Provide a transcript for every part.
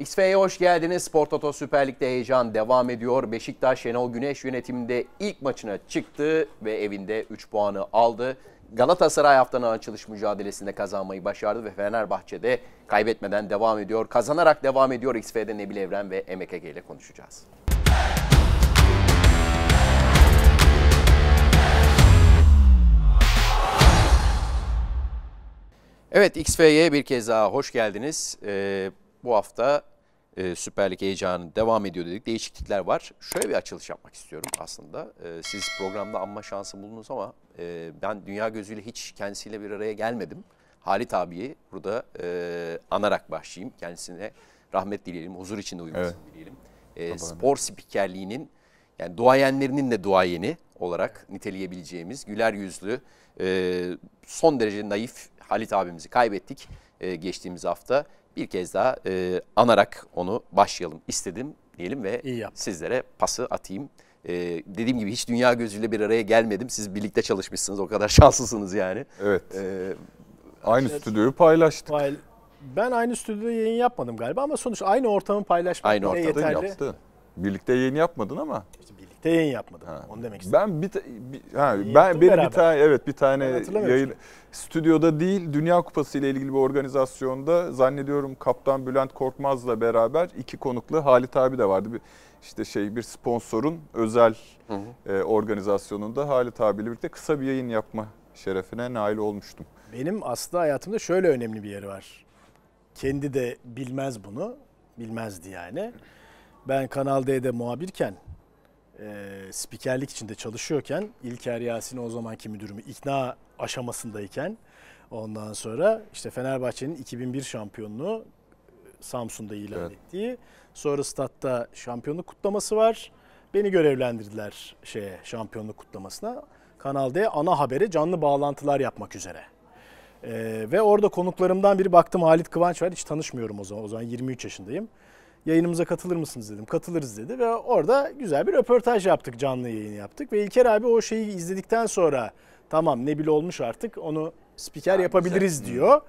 XF'ye hoş geldiniz. Spor Toto Süper Lig'de heyecan devam ediyor. Beşiktaş Şenol Güneş yönetiminde ilk maçına çıktı ve evinde 3 puanı aldı. Galatasaray haftanın açılış mücadelesinde kazanmayı başardı ve Fenerbahçe'de kaybetmeden devam ediyor. Kazanarak devam ediyor. XF'de Nebil Evren ve MKG ile konuşacağız. Evet XF'ye bir kez daha hoş geldiniz. Ee, bu hafta e, Süper Lig heyecanı devam ediyor dedik. Değişiklikler var. Şöyle bir açılış yapmak istiyorum aslında. E, siz programda anma şansı buldunuz ama e, ben dünya gözüyle hiç kendisiyle bir araya gelmedim. Halit abiyi burada e, anarak başlayayım. Kendisine rahmet dileyelim, huzur içinde uyumasını evet. dileyelim. E, spor spikerliğinin yani duayenlerinin de duayeni olarak niteleyebileceğimiz güler yüzlü, e, son derece naif Halit abimizi kaybettik e, geçtiğimiz hafta bir kez daha e, anarak onu başlayalım istedim diyelim ve sizlere pası atayım. Ee, dediğim gibi hiç dünya gözüyle bir araya gelmedim. Siz birlikte çalışmışsınız. O kadar şanslısınız yani. Evet. Ee, aynı şey, stüdyoyu paylaştık. Pay, ben aynı stüdyoda yayın yapmadım galiba ama sonuç aynı ortamı paylaşmak aynı ortamda yeterli. yaptı. Birlikte yayın yapmadın ama Yayın yapmadım. Ha. Onu demek istedim. Ben bir, ta, bir ha, ben benim beraber. bir tane evet bir tane yayın stüdyoda değil Dünya Kupası ile ilgili bir organizasyonda zannediyorum Kaptan Bülent Korkmaz'la beraber iki konuklu Halit abi de vardı. Bir, işte şey bir sponsorun özel hı hı. E, organizasyonunda Halit abiyle birlikte kısa bir yayın yapma şerefine nail olmuştum. Benim aslında hayatımda şöyle önemli bir yeri var. Kendi de bilmez bunu. Bilmezdi yani. Ben Kanal D'de muhabirken e, spikerlik içinde çalışıyorken İlker Yasin'i o zamanki müdürümü ikna aşamasındayken ondan sonra işte Fenerbahçe'nin 2001 şampiyonluğu e, Samsun'da ilan evet. ettiği. Sonra statta şampiyonluk kutlaması var. Beni görevlendirdiler şeye şampiyonluk kutlamasına. Kanal D ana habere canlı bağlantılar yapmak üzere. Ee, ve orada konuklarımdan biri baktım Halit Kıvanç var. Hiç tanışmıyorum o zaman. O zaman 23 yaşındayım yayınımıza katılır mısınız dedim. Katılırız dedi ve orada güzel bir röportaj yaptık, canlı yayın yaptık. Ve İlker abi o şeyi izledikten sonra tamam ne Nebil olmuş artık onu spiker yapabiliriz güzel. diyor.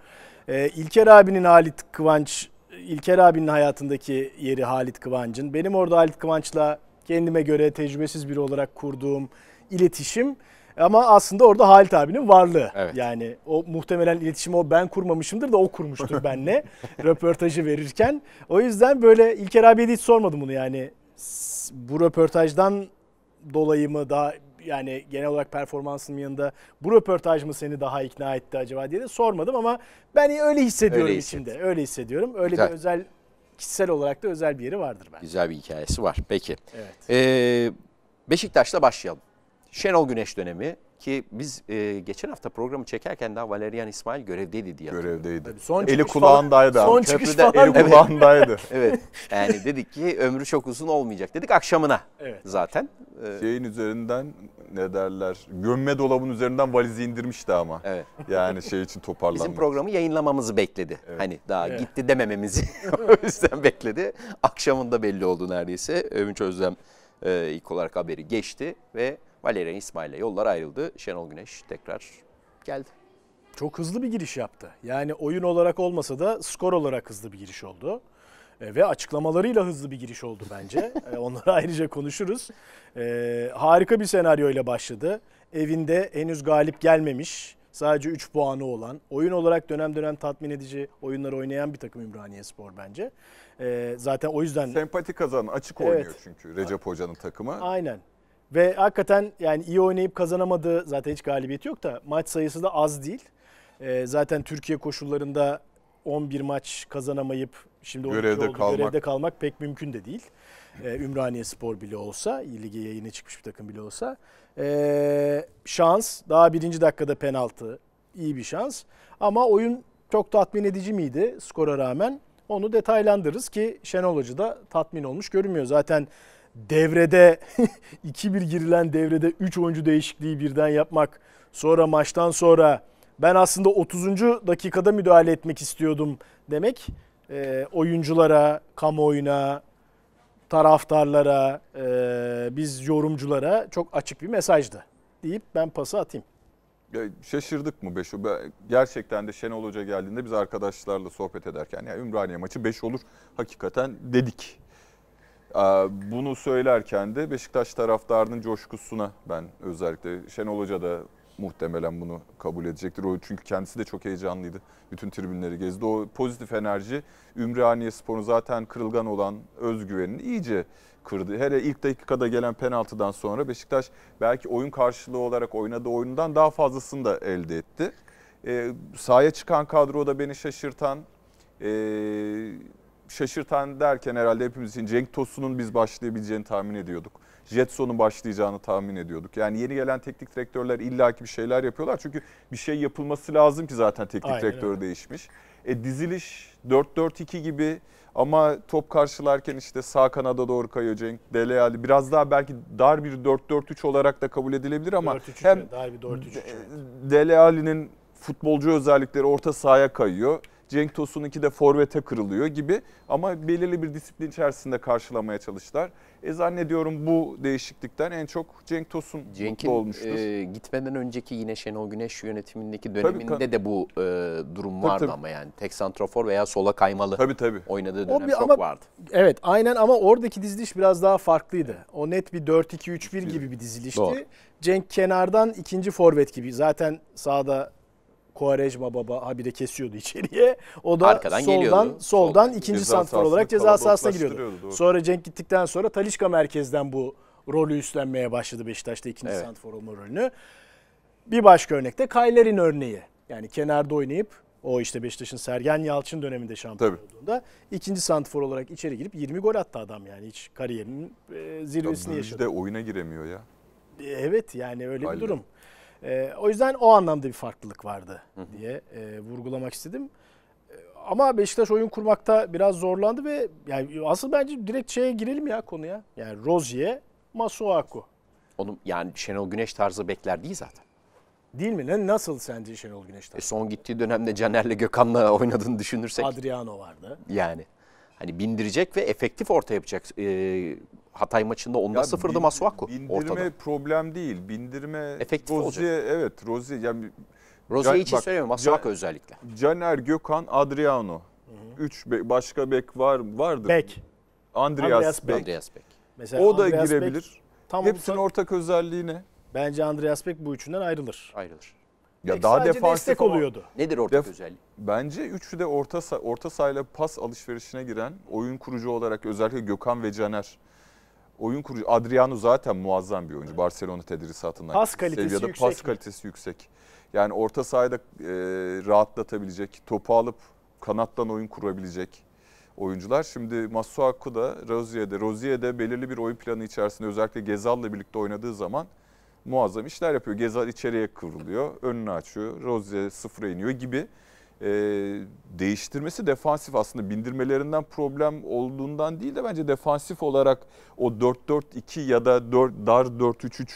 Ee, İlker abinin Halit Kıvanç, İlker abinin hayatındaki yeri Halit Kıvanç'ın. Benim orada Halit Kıvanç'la kendime göre tecrübesiz biri olarak kurduğum iletişim ama aslında orada Halit abinin varlığı. Evet. Yani o muhtemelen iletişimi o ben kurmamışımdır da o kurmuştur benle röportajı verirken. O yüzden böyle İlker abiye de hiç sormadım bunu yani. Bu röportajdan dolayı mı daha yani genel olarak performansının yanında bu röportaj mı seni daha ikna etti acaba diye de sormadım ama ben öyle hissediyorum öyle içimde. Öyle hissediyorum. Öyle Güzel. bir özel kişisel olarak da özel bir yeri vardır bence. Güzel bir hikayesi var. Peki. Evet. Ee, Beşiktaş'la başlayalım. Şenol Güneş dönemi ki biz e, geçen hafta programı çekerken daha Valerian İsmail görevdeydi diye Görevdeydi. Tabii son eli kulağındaydı falan, Son çıkış falan eli kulağındaydı. evet. Yani dedik ki ömrü çok uzun olmayacak dedik akşamına evet. zaten. Ee, Şeyin üzerinden ne derler gömme dolabın üzerinden valizi indirmişti ama. Evet. Yani şey için toparlanmak. Bizim programı yayınlamamızı bekledi. Evet. Hani daha evet. gitti demememizi o yüzden bekledi. Akşamında belli oldu neredeyse. Övünç Özlem e, ilk olarak haberi geçti ve Valerian İsmail'le yollar ayrıldı. Şenol Güneş tekrar geldi. Çok hızlı bir giriş yaptı. Yani oyun olarak olmasa da skor olarak hızlı bir giriş oldu. E, ve açıklamalarıyla hızlı bir giriş oldu bence. e, onları ayrıca konuşuruz. E, harika bir senaryo ile başladı. Evinde henüz galip gelmemiş, sadece 3 puanı olan, oyun olarak dönem dönem tatmin edici oyunları oynayan bir takım Ümraniye Spor bence. E, zaten o yüzden... Sempati kazan, açık evet. oynuyor çünkü Recep Hoca'nın takımı. Aynen. Ve hakikaten yani iyi oynayıp kazanamadığı zaten hiç galibiyet yok da maç sayısı da az değil. E, zaten Türkiye koşullarında 11 maç kazanamayıp şimdi görevde, oldu, kalmak. görevde kalmak pek mümkün de değil. E, Ümraniye Spor bile olsa, lige yayına çıkmış bir takım bile olsa. E, şans, daha birinci dakikada penaltı, iyi bir şans. Ama oyun çok tatmin edici miydi skora rağmen? Onu detaylandırırız ki Şenol Hoca da tatmin olmuş görünmüyor. Zaten devrede 2-1 girilen devrede 3 oyuncu değişikliği birden yapmak. Sonra maçtan sonra ben aslında 30. dakikada müdahale etmek istiyordum demek e, oyunculara, kamuoyuna, taraftarlara, e, biz yorumculara çok açık bir mesajdı deyip ben pası atayım. Ya şaşırdık mı 5 Gerçekten de Şenol Hoca geldiğinde biz arkadaşlarla sohbet ederken ya Ümraniye maçı 5 olur hakikaten dedik. Ee, bunu söylerken de Beşiktaş taraftarının coşkusuna ben özellikle Şenol Hoca da muhtemelen bunu kabul edecektir. O çünkü kendisi de çok heyecanlıydı. Bütün tribünleri gezdi. O pozitif enerji Ümraniye Spor'un zaten kırılgan olan özgüvenini iyice kırdı. Her ilk dakikada gelen penaltıdan sonra Beşiktaş belki oyun karşılığı olarak oynadığı oyundan daha fazlasını da elde etti. E, sahaya çıkan kadroda beni şaşırtan e, şaşırtan derken herhalde hepimiz için Cenk Tosun'un biz başlayabileceğini tahmin ediyorduk. Jetson'un başlayacağını tahmin ediyorduk. Yani yeni gelen teknik direktörler illaki bir şeyler yapıyorlar. Çünkü bir şey yapılması lazım ki zaten teknik Aynen, direktör öyle. değişmiş. E, diziliş 4-4-2 gibi ama top karşılarken işte sağ kanada doğru kayıyor Cenk Dele Ali. Biraz daha belki dar bir 4-4-3 olarak da kabul edilebilir ama 4 -3 hem dar bir 4-3-3. Dele Ali'nin futbolcu özellikleri orta sahaya kayıyor. Cenk Tosun'unki de forvete kırılıyor gibi ama belirli bir disiplin içerisinde karşılamaya çalıştılar. E zannediyorum bu değişiklikten en çok Cenk Tosun Cenk'in, mutlu olmuştur. E, gitmeden önceki yine Şenol Güneş yönetimindeki döneminde tabii, de bu e, durum tabii, vardı tabii. ama yani tek santrafor veya sola kaymalı tabii, tabii. oynadığı dönem o bir, çok ama, vardı. Evet aynen ama oradaki diziliş biraz daha farklıydı. O net bir 4-2-3-1 gibi bir dizilişti. Doğru. Cenk kenardan ikinci forvet gibi zaten sağda. Koarejma baba ha bir de kesiyordu içeriye. O da Arkadan soldan geliyordu. soldan ikinci santral olarak ceza sahasına giriyordu. Doğru. Sonra Cenk gittikten sonra Talişka merkezden bu rolü üstlenmeye başladı Beşiktaş'ta ikinci evet. santfor olma rolünü. Bir başka örnekte Kayler'in örneği. Yani kenarda oynayıp o işte Beşiktaş'ın Sergen Yalçın döneminde şampiyon Tabii. olduğunda ikinci santifor olarak içeri girip 20 gol attı adam yani hiç kariyerinin e, zirvesini yaşadı. de oyuna giremiyor ya. E, evet yani öyle Aynen. bir durum. E, o yüzden o anlamda bir farklılık vardı diye e, vurgulamak istedim. Ee, ama Beşiktaş oyun kurmakta biraz zorlandı ve yani asıl bence direkt şeye girelim ya konuya. Yani Rozier, Masuaku. Onun yani Şenol Güneş tarzı bekler değil zaten. Değil mi? Ne, nasıl sence Şenol Güneş tarzı? E son gittiği dönemde Caner'le Gökhan'la oynadığını düşünürsek. Adriano vardı. Yani hani bindirecek ve efektif orta yapacak e, Hatay maçında onda ya sıfırdı bin, Masuaku ortada. Bindirme problem değil. Bindirme Efektif Rozier, olacak. Evet Rozier. Yani, Rozier can, için bak, söylemiyorum Masuaku özellikle. Caner, Gökhan, Adriano. Hı Üç be, başka bek var vardır. Bek. Andreas, Andreas Beck. Andreas Beck. Mesela o da Andreas girebilir. Beck, tam Hepsinin ortak özelliği ne? Bence Andreas Beck bu üçünden ayrılır. Ayrılır. Ya Beck daha defansif destek oluyordu. Nedir ortak Def, özelliği? Bence üçü de orta orta sahayla pas alışverişine giren oyun kurucu olarak özellikle Gökhan ve Caner oyun kurucu Adriano zaten muazzam bir oyuncu. Evet. Barcelona tedrisatından. Pas kalitesi seviyede. yüksek. Pas mi? kalitesi yüksek. Yani orta sahada e, rahatlatabilecek, topu alıp kanattan oyun kurabilecek oyuncular. Şimdi Masuaku da Rozier'de, Rozier'de belirli bir oyun planı içerisinde özellikle Gezal'la birlikte oynadığı zaman muazzam işler yapıyor. Gezal içeriye kıvrılıyor, önünü açıyor, Rozier sıfıra iniyor gibi e, değiştirmesi defansif aslında bindirmelerinden problem olduğundan değil de bence defansif olarak o 4-4-2 ya da 4, dar 4-3-3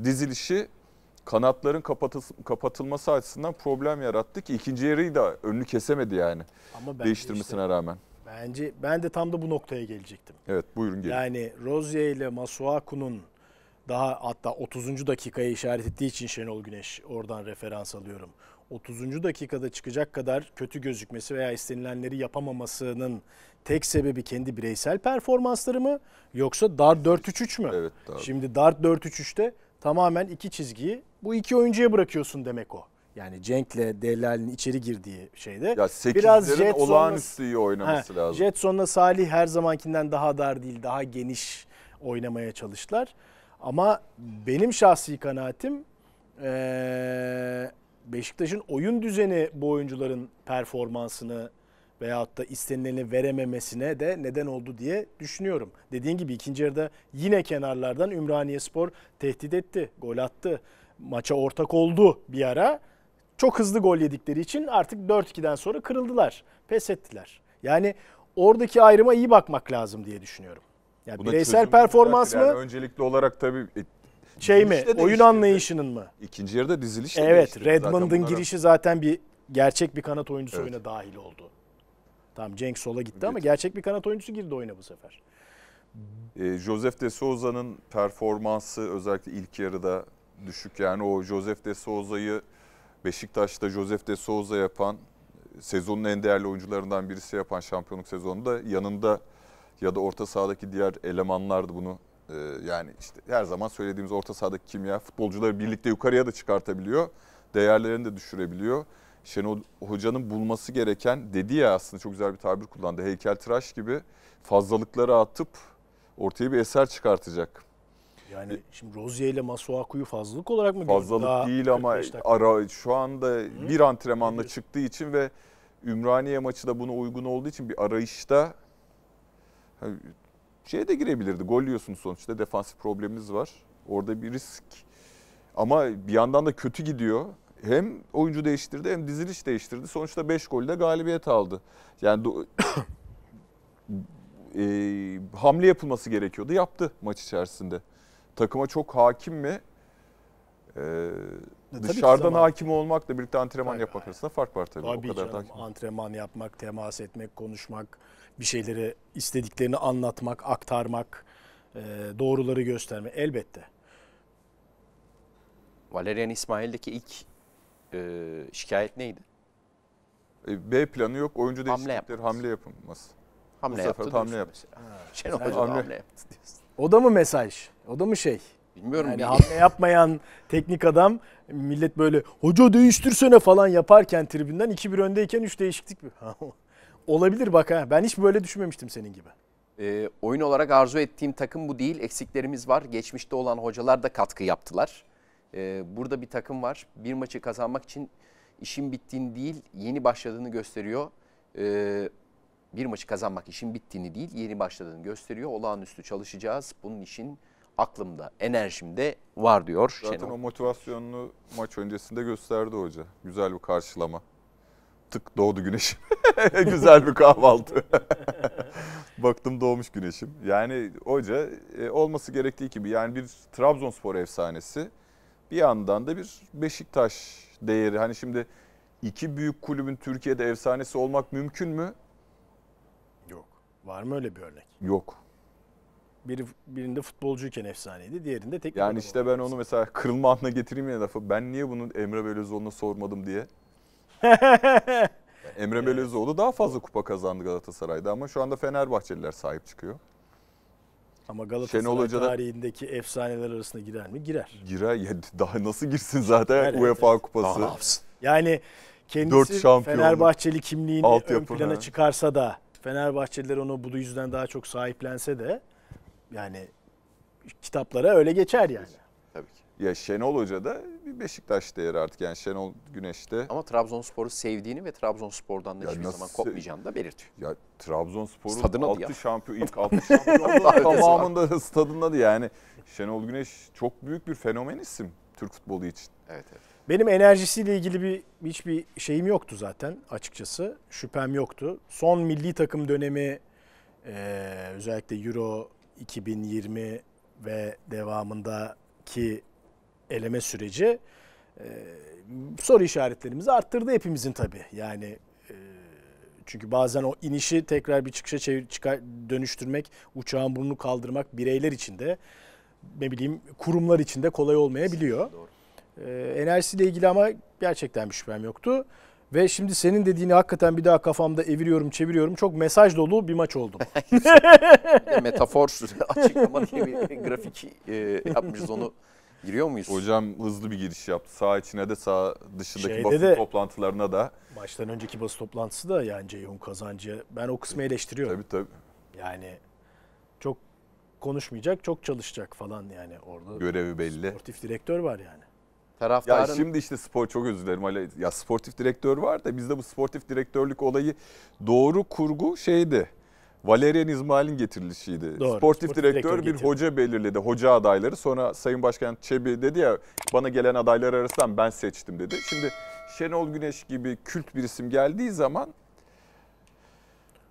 e, dizilişi kanatların kapatılması açısından problem yarattı ki ikinci yarıyı da önünü kesemedi yani Ama değiştirmesine işte, rağmen. Bence ben de tam da bu noktaya gelecektim. Evet buyurun gelin. Yani Rozier ile Masuaku'nun daha hatta 30. dakikayı işaret ettiği için Şenol Güneş oradan referans alıyorum. 30. dakikada çıkacak kadar kötü gözükmesi veya istenilenleri yapamamasının tek sebebi kendi bireysel performansları mı yoksa dar 4-3-3 mü? Evet, dar. Şimdi dar 4-3-3'te tamamen iki çizgiyi bu iki oyuncuya bırakıyorsun demek o. Yani Cenk'le Delal'in içeri girdiği şeyde. Ya 8'lerin olağanüstü iyi oynaması he, lazım. Jetson'la Salih her zamankinden daha dar değil, daha geniş oynamaya çalıştılar. Ama benim şahsi kanaatim ee, Beşiktaş'ın oyun düzeni bu oyuncuların performansını veyahut da istenileni verememesine de neden oldu diye düşünüyorum. Dediğin gibi ikinci yarıda yine kenarlardan Ümraniye Spor tehdit etti, gol attı. Maça ortak oldu bir ara. Çok hızlı gol yedikleri için artık 4-2'den sonra kırıldılar, pes ettiler. Yani oradaki ayrıma iyi bakmak lazım diye düşünüyorum. Yani bireysel performans mı? Yani öncelikli olarak tabii e, şey mi? oyun anlayışının mı? İkinci yarıda diziliş de Evet. Redmond'ın girişi zaten bir gerçek bir kanat oyuncusu evet. oyuna dahil oldu. Tamam Cenk sola gitti evet. ama gerçek bir kanat oyuncusu girdi oyuna bu sefer. E, Joseph de Souza'nın performansı özellikle ilk yarıda düşük. Yani o Joseph de Souza'yı Beşiktaş'ta Joseph de Souza yapan sezonun en değerli oyuncularından birisi yapan şampiyonluk sezonunda yanında ya da orta sahadaki diğer elemanlardı bunu ee, yani işte her zaman söylediğimiz orta sahadaki kimya futbolcuları birlikte yukarıya da çıkartabiliyor. Değerlerini de düşürebiliyor. Şenol Hoca'nın bulması gereken dedi ya aslında çok güzel bir tabir kullandı. Heykeltıraş gibi fazlalıkları atıp ortaya bir eser çıkartacak. Yani şimdi Rozier ile Masuaku'yu fazlalık olarak mı Fazlalık Daha değil ama ara şu anda Hı? bir antrenmanla Hı? çıktığı için ve Ümraniye maçı da buna uygun olduğu için bir arayışta şeye de girebilirdi. Gol yiyorsun sonuçta defansif problemimiz var. Orada bir risk ama bir yandan da kötü gidiyor. Hem oyuncu değiştirdi hem diziliş değiştirdi. Sonuçta 5 golde galibiyet aldı. Yani e, hamle yapılması gerekiyordu. Yaptı maç içerisinde. Takıma çok hakim mi? Ee, e, dışarıdan hakim olmakla birlikte antrenman yapmak arasında fark var tabii. tabii o kadar canım, antrenman yapmak, temas etmek, konuşmak bir şeyleri istediklerini anlatmak, aktarmak, e, doğruları gösterme elbette. Valerian İsmail'deki ilk e, şikayet neydi? E, B planı yok. Oyuncu değişiklikleri hamle yapılması. Hamle Bu yaptı. Sefer, hamle yaptı. Şenol Hoca hamle. hamle yaptı diyorsun. O da mı mesaj? O da mı şey? Bilmiyorum. Yani hamle yapmayan teknik adam millet böyle hoca değiştirsene falan yaparken tribünden 2-1 öndeyken 3 değişiklik mi? Olabilir bak ha. Ben hiç böyle düşünmemiştim senin gibi. E, oyun olarak arzu ettiğim takım bu değil. Eksiklerimiz var. Geçmişte olan hocalar da katkı yaptılar. E, burada bir takım var. Bir maçı kazanmak için işin bittiğini değil, yeni başladığını gösteriyor. E, bir maçı kazanmak işin bittiğini değil, yeni başladığını gösteriyor. Olağanüstü çalışacağız. Bunun için aklımda, enerjimde var diyor. Zaten Şenol. o motivasyonunu maç öncesinde gösterdi hoca. Güzel bir karşılama tık doğdu güneşim. Güzel bir kahvaltı. Baktım doğmuş güneşim. Yani hoca e, olması gerektiği gibi yani bir Trabzonspor efsanesi bir yandan da bir Beşiktaş değeri. Hani şimdi iki büyük kulübün Türkiye'de efsanesi olmak mümkün mü? Yok. Var mı öyle bir örnek? Yok. Biri, birinde futbolcuyken efsaneydi, diğerinde teknik Yani işte ben onu mesela kırılma anına getireyim ya lafı. Ben niye bunu Emre Belözoğlu'na sormadım diye Emre Belözoğlu daha fazla kupa kazandı Galatasaray'da ama şu anda Fenerbahçeliler sahip çıkıyor. Ama Galatasaray Hoca'da... tarihindeki efsaneler arasında girer mi? Girer. Girer. Ya daha nasıl girsin zaten girer, UEFA evet. kupası. Daha yani kendisi Fenerbahçeli kimliğini ön plana he. çıkarsa da Fenerbahçeliler onu bu yüzden daha çok sahiplense de yani kitaplara öyle geçer yani. Tabii ki. Ya Şenol Hoca da bir Beşiktaş değeri artık yani Şenol Güneş'te. Ama Trabzonspor'u sevdiğini ve Trabzonspor'dan da ya hiçbir nasıl, zaman kopmayacağını da belirtiyor. Ya Trabzonspor'un 6 ya. şampiyon ilk altı şampiyon tamamında da stadın yani. Şenol Güneş çok büyük bir fenomen isim Türk futbolu için. Evet evet. Benim enerjisiyle ilgili bir hiçbir şeyim yoktu zaten açıkçası. Şüphem yoktu. Son milli takım dönemi e, özellikle Euro 2020 ve devamındaki eleme süreci e, soru işaretlerimizi arttırdı hepimizin tabii. Yani e, çünkü bazen o inişi tekrar bir çıkışa çevir, çıkar, dönüştürmek, uçağın burnunu kaldırmak bireyler için de ne bileyim kurumlar için de kolay olmayabiliyor. E, enerjisiyle ilgili ama gerçekten bir şüphem yoktu. Ve şimdi senin dediğini hakikaten bir daha kafamda eviriyorum, çeviriyorum. Çok mesaj dolu bir maç oldum. Metafor açıklama diye bir grafik e, yapmışız onu Giriyor muyuz? Hocam hızlı bir giriş yaptı. Sağ içine de sağ dışındaki Şeyde basın de, toplantılarına da. Baştan önceki basın toplantısı da yani Ceyhun Kazancı. Ben o kısmı eleştiriyorum. Tabii tabii. Yani çok konuşmayacak, çok çalışacak falan yani orada. Görevi belli. Sportif direktör var yani. Taraftarın... Ya şimdi işte spor çok özür dilerim Ya sportif direktör var da bizde bu sportif direktörlük olayı doğru kurgu şeydi. Valerian İsmail'in getirilişiydi. Doğru, sportif, sportif direktör, direktör bir hoca belirledi. Hoca adayları. Sonra Sayın Başkan Çebi dedi ya bana gelen adaylar arasından ben seçtim dedi. Şimdi Şenol Güneş gibi kült bir isim geldiği zaman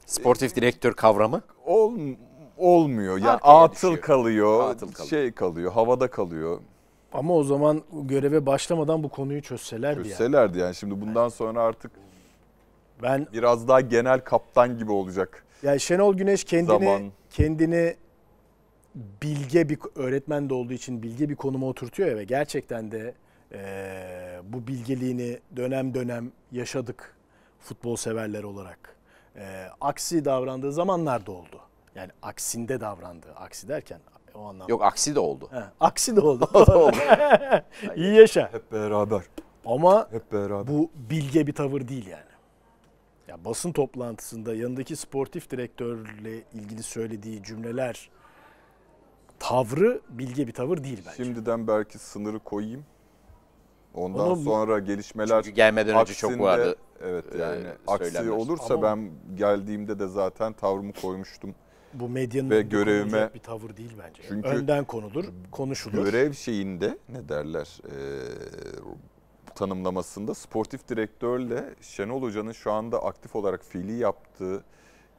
sportif e, direktör kavramı ol, olmuyor. Yani Arkaya atıl düşüyor. kalıyor. Atıl Şey kalıyor, havada kalıyor. Ama o zaman göreve başlamadan bu konuyu çözselerdi. Çözselerdi yani, yani. şimdi bundan sonra artık ben biraz daha genel kaptan gibi olacak. Yani Şenol Güneş kendini Zaman. kendini bilge bir öğretmen de olduğu için bilge bir konuma oturtuyor ya ve gerçekten de e, bu bilgeliğini dönem dönem yaşadık futbol severler olarak. E, aksi davrandığı zamanlar da oldu. Yani aksinde davrandı. Aksi derken o anlamda. Yok aksi de oldu. He, aksi de oldu. İyi yaşa. Hep beraber. Ama Hep beraber. bu bilge bir tavır değil yani ya basın toplantısında yanındaki sportif direktörle ilgili söylediği cümleler tavrı bilge bir tavır değil bence. Şimdiden belki sınırı koyayım. Ondan Onu, sonra gelişmeler çünkü gelmeden önce çok vardı. Evet e, yani e, aksi olursa Ama, ben geldiğimde de zaten tavrımı koymuştum. Bu medyanın ve görevime bir tavır değil bence. Çünkü önden konulur, konuşulur. Görev şeyinde ne derler? E, tanımlamasında sportif direktörle Şenol Hoca'nın şu anda aktif olarak fiili yaptığı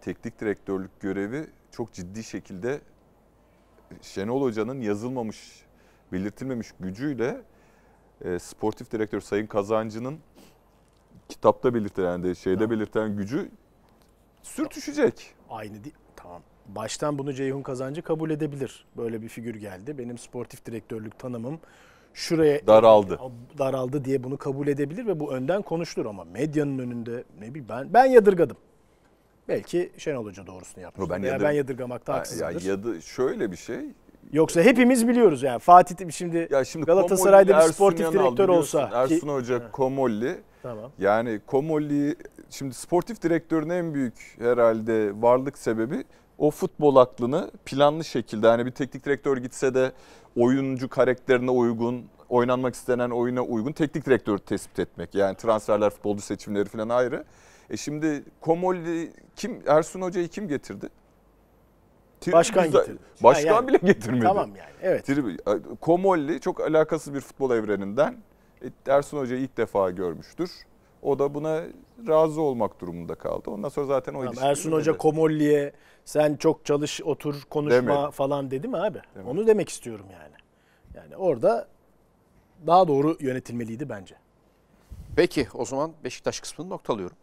teknik direktörlük görevi çok ciddi şekilde Şenol Hoca'nın yazılmamış, belirtilmemiş gücüyle e, sportif direktör Sayın Kazancı'nın kitapta belirtilen de şeyde tamam. belirtilen gücü sürtüşecek. Aynı değil. Tamam. Baştan bunu Ceyhun Kazancı kabul edebilir. Böyle bir figür geldi. Benim sportif direktörlük tanımım şuraya daraldı. Daraldı diye bunu kabul edebilir ve bu önden konuşulur ama medyanın önünde ne bileyim ben ben yadırgadım. Belki Şenol Hoca doğrusunu yapmış. Ben, yadır... ben yadırgamakta haksızdır. Ya, ya yadı... Şöyle bir şey. Yoksa hepimiz biliyoruz yani Fatih şimdi, ya şimdi Galatasaray'da Komolli, bir sportif Ersun direktör olsa. Ersun ki... Hoca ha. Komolli. Tamam. Yani Komolli şimdi sportif direktörün en büyük herhalde varlık sebebi o futbol aklını planlı şekilde hani bir teknik direktör gitse de oyuncu karakterine uygun oynanmak istenen oyuna uygun teknik direktörü tespit etmek. Yani transferler, futbolcu seçimleri falan ayrı. E şimdi Komolli kim Ersun Hoca'yı kim getirdi? Tribü başkan güzel, getirdi. Başkan yani, bile getirmedi. Tamam yani evet. Tribü, Komolli çok alakasız bir futbol evreninden e, Ersun Hoca'yı ilk defa görmüştür. O da buna razı olmak durumunda kaldı. Ondan sonra zaten o tamam, Ersun Hoca öyle. Komolli'ye sen çok çalış, otur, konuşma Demedi. falan dedi mi abi? Demedi. Onu demek istiyorum yani. Yani orada daha doğru yönetilmeliydi bence. Peki o zaman Beşiktaş kısmını noktalıyorum.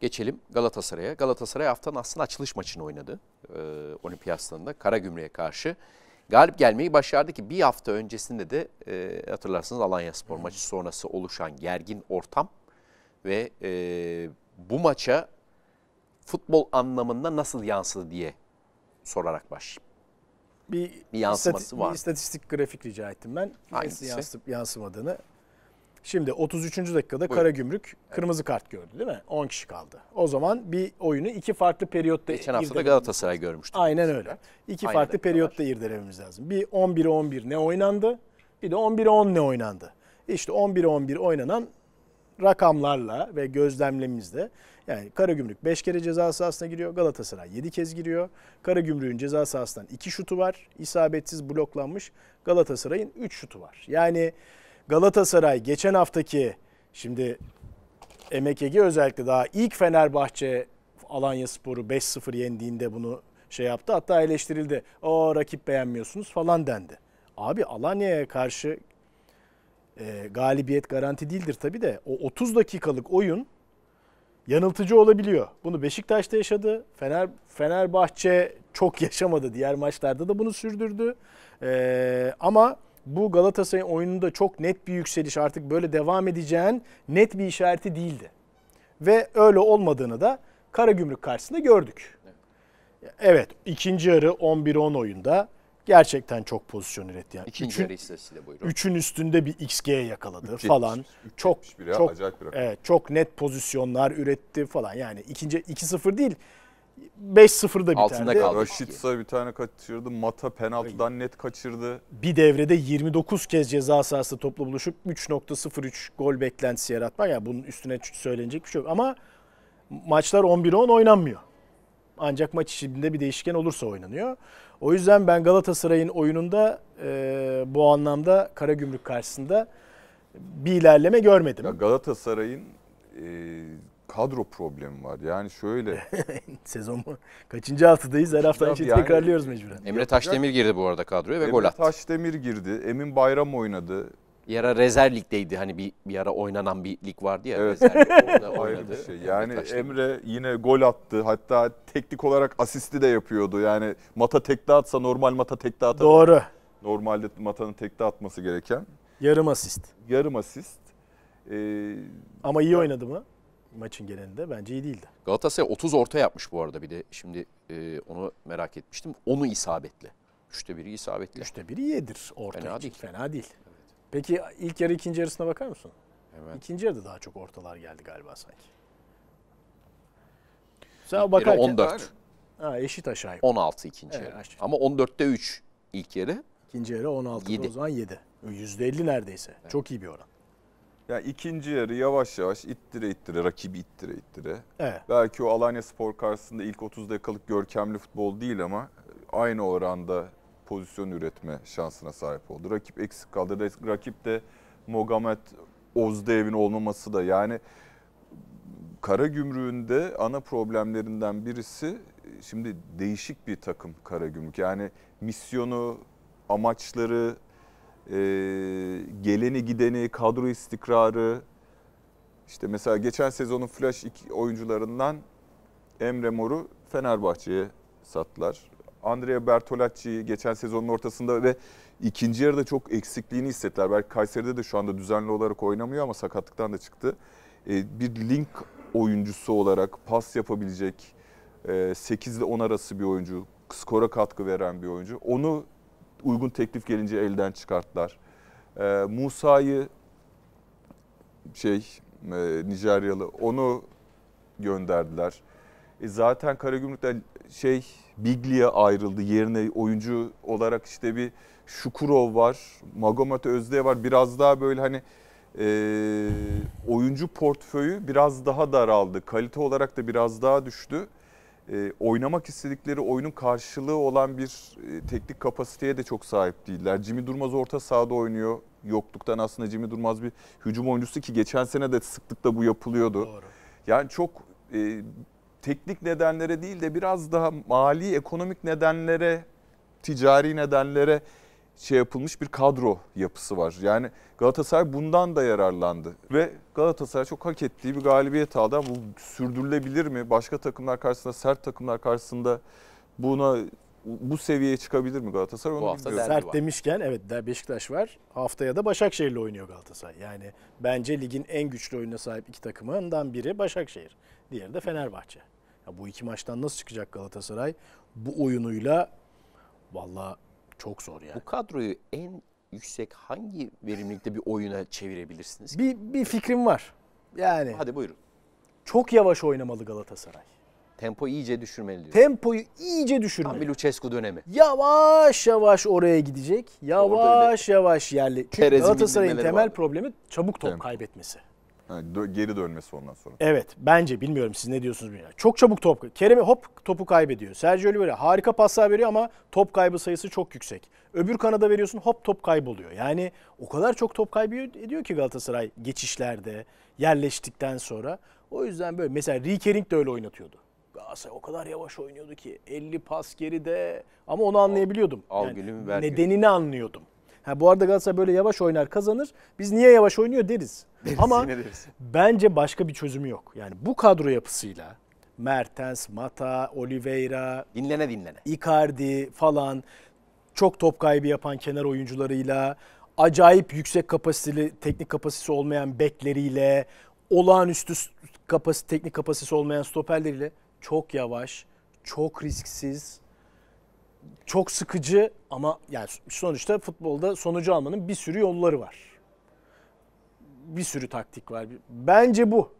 Geçelim Galatasaray'a. Galatasaray haftanın aslında açılış maçını oynadı. Ee, Olimpiyaslarında Karagümrük'e karşı. Galip gelmeyi başardı ki bir hafta öncesinde de e, hatırlarsınız Alanya Spor maçı sonrası oluşan gergin ortam ve e, bu maça futbol anlamında nasıl yansıdı diye sorarak başlayayım. Bir, bir yansıması var. Bir istatistik grafik rica ettim ben. Hangisi? Yansıp yansımadığını. Şimdi 33. dakikada Buyurun. Karagümrük kırmızı evet. kart gördü değil mi? 10 kişi kaldı. O zaman bir oyunu iki farklı periyotta Geçen hafta da Galatasaray görmüştük. Aynen öyle. İki Aynen farklı periyotta var. irdelememiz lazım. Bir 11 11 ne oynandı? Bir de 11 10 ne oynandı? İşte 11 11 oynanan rakamlarla ve gözlemlemizde yani Karagümrük 5 kere ceza sahasına giriyor. Galatasaray 7 kez giriyor. Karagümrük'ün ceza sahasından 2 şutu var. İsabetsiz bloklanmış. Galatasaray'ın 3 şutu var. Yani Galatasaray geçen haftaki şimdi MKG özellikle daha ilk Fenerbahçe Alanya Sporu 5-0 yendiğinde bunu şey yaptı. Hatta eleştirildi. O rakip beğenmiyorsunuz falan dendi. Abi Alanya'ya karşı e, galibiyet garanti değildir tabii de o 30 dakikalık oyun yanıltıcı olabiliyor. Bunu Beşiktaş'ta yaşadı. Fener Fenerbahçe çok yaşamadı. Diğer maçlarda da bunu sürdürdü. E, ama bu Galatasaray'ın oyununda çok net bir yükseliş artık böyle devam edeceğin net bir işareti değildi. Ve öyle olmadığını da Karagümrük karşısında gördük. Evet, ikinci yarı 11-10 oyunda gerçekten çok pozisyon üretti. Yani İkinci üçün, yarı istatistiğiyle buyurun. Üçün üstünde bir XG yakaladı 3, falan. 3, 3, çok ya, çok evet, çok net pozisyonlar üretti falan. Yani ikinci 2-0 değil 5-0'da biterdi. Altında kaldı. Raşitsa bir tane kaçırdı. Mata penaltıdan net kaçırdı. Bir devrede 29 kez ceza sahası toplu buluşup 3.03 gol beklentisi yaratmak. Yani bunun üstüne söylenecek bir şey yok. Ama maçlar 11-10 oynanmıyor. Ancak maç içinde bir değişken olursa oynanıyor. O yüzden ben Galatasaray'ın oyununda e, bu anlamda Kara Gümrük karşısında bir ilerleme görmedim. Ya Galatasaray'ın e, kadro problemi var. Yani şöyle. Sezon mu? Kaçıncı haftadayız? Her hafta için yani, tekrarlıyoruz mecburen. Emre Taşdemir girdi bu arada kadroya ve Emre gol attı. Emre Taşdemir girdi. Emin Bayram oynadı. Bir ara Rezer Lig'deydi hani bir, bir ara oynanan bir lig vardı ya. Evet. Rezer Lig'de oynadı. şey. Yani Beşiktaş'ta. Emre yine gol attı. Hatta teknik olarak asisti de yapıyordu. Yani Mata tekte atsa normal Mata tekte atar. Doğru. Normalde Mata'nın tekte atması gereken. Yarım asist. Yarım asist. Ee, Ama iyi oynadı mı? maçın genelinde bence iyi değildi. Galatasaray 30 orta yapmış bu arada bir de şimdi e, onu merak etmiştim. Onu isabetli. Üçte biri isabetli. Üçte biri yedir orta fena için. Değil. Fena değil. Peki ilk yarı ikinci yarısına bakar mısın? Evet. İkinci yarıda daha çok ortalar geldi galiba sanki. Sen bakarken... 14. Ha, eşit aşağı yukarı. 16 ikinci evet, yarı. Aşağı. Ama 14'te 3 ilk yarı. İkinci yarı 16 7. o zaman 7. %50 neredeyse. Evet. Çok iyi bir oran. Ya yani ikinci yarı yavaş yavaş ittire ittire, rakibi ittire ittire. Evet. Belki o Alanya Spor karşısında ilk 30 dakikalık görkemli futbol değil ama aynı oranda pozisyon üretme şansına sahip oldu. Rakip eksik kaldı. Rakip de Mogamet Ozdev'in olmaması da yani kara gümrüğünde ana problemlerinden birisi şimdi değişik bir takım kara gümrük. Yani misyonu, amaçları, e, geleni gideni, kadro istikrarı. işte mesela geçen sezonun flash oyuncularından Emre Mor'u Fenerbahçe'ye sattılar. Andrea Bertolacci geçen sezonun ortasında ve ikinci yarıda çok eksikliğini hissettiler. Belki Kayseri'de de şu anda düzenli olarak oynamıyor ama sakatlıktan da çıktı. E, bir link oyuncusu olarak pas yapabilecek, e, 8 ile 10 arası bir oyuncu, skora katkı veren bir oyuncu. Onu uygun teklif gelince elden çıkarttılar. E, Musa'yı şey e, Nijeryalı onu gönderdiler. E, zaten Karagümrük'te şey Biglia ayrıldı. Yerine oyuncu olarak işte bir Şukurov var, Magomet Özde var. Biraz daha böyle hani e, oyuncu portföyü biraz daha daraldı. Kalite olarak da biraz daha düştü. E, oynamak istedikleri oyunun karşılığı olan bir e, teknik kapasiteye de çok sahip değiller. Jimmy Durmaz orta sahada oynuyor. Yokluktan aslında Jimmy Durmaz bir hücum oyuncusu ki geçen sene de sıklıkla bu yapılıyordu. Doğru. Yani çok e, teknik nedenlere değil de biraz daha mali ekonomik nedenlere, ticari nedenlere şey yapılmış bir kadro yapısı var. Yani Galatasaray bundan da yararlandı ve Galatasaray çok hak ettiği bir galibiyet aldı. Bu sürdürülebilir mi? Başka takımlar karşısında, sert takımlar karşısında buna bu seviyeye çıkabilir mi Galatasaray? Onu bu hafta sert var. demişken evet Beşiktaş var. Haftaya da Başakşehir'le oynuyor Galatasaray. Yani bence ligin en güçlü oyuna sahip iki takımından biri Başakşehir. Diğeri de Fenerbahçe. Ya bu iki maçtan nasıl çıkacak Galatasaray? Bu oyunuyla valla çok zor yani. Bu kadroyu en yüksek hangi verimlilikte bir oyuna çevirebilirsiniz? Bir, bir fikrim var. Yani. Hadi buyurun. Çok yavaş oynamalı Galatasaray. Tempo iyice düşürmeli diyor. Tempoyu iyice düşürmeli. Tam bir Lucescu dönemi. Yavaş yavaş oraya gidecek. Yavaş yavaş yerli. Çünkü Galatasaray'ın temel vardı. problemi çabuk top Tempo. kaybetmesi geri dönmesi ondan sonra. Evet bence bilmiyorum siz ne diyorsunuz bilmiyorum. Çok çabuk top. Kerem hop topu kaybediyor. Sergio Oliveira harika paslar veriyor ama top kaybı sayısı çok yüksek. Öbür kanada veriyorsun hop top kayboluyor. Yani o kadar çok top kaybı ediyor ki Galatasaray geçişlerde yerleştikten sonra. O yüzden böyle mesela Rikering de öyle oynatıyordu. Galatasaray o kadar yavaş oynuyordu ki 50 pas geride ama onu anlayabiliyordum. Al, yani gülüm, ver nedenini gülüm. anlıyordum. Ha, bu arada Galatasaray böyle yavaş oynar kazanır. Biz niye yavaş oynuyor deriz. deriz Ama deriz. bence başka bir çözümü yok. Yani bu kadro yapısıyla Mertens, Mata, Oliveira, dinlene dinlene. Icardi falan çok top kaybı yapan kenar oyuncularıyla, acayip yüksek kapasiteli, teknik kapasitesi olmayan bekleriyle, olağanüstü kapasite, teknik kapasitesi olmayan stoperleriyle çok yavaş, çok risksiz, çok sıkıcı ama yani sonuçta futbolda sonucu almanın bir sürü yolları var. Bir sürü taktik var. Bence bu.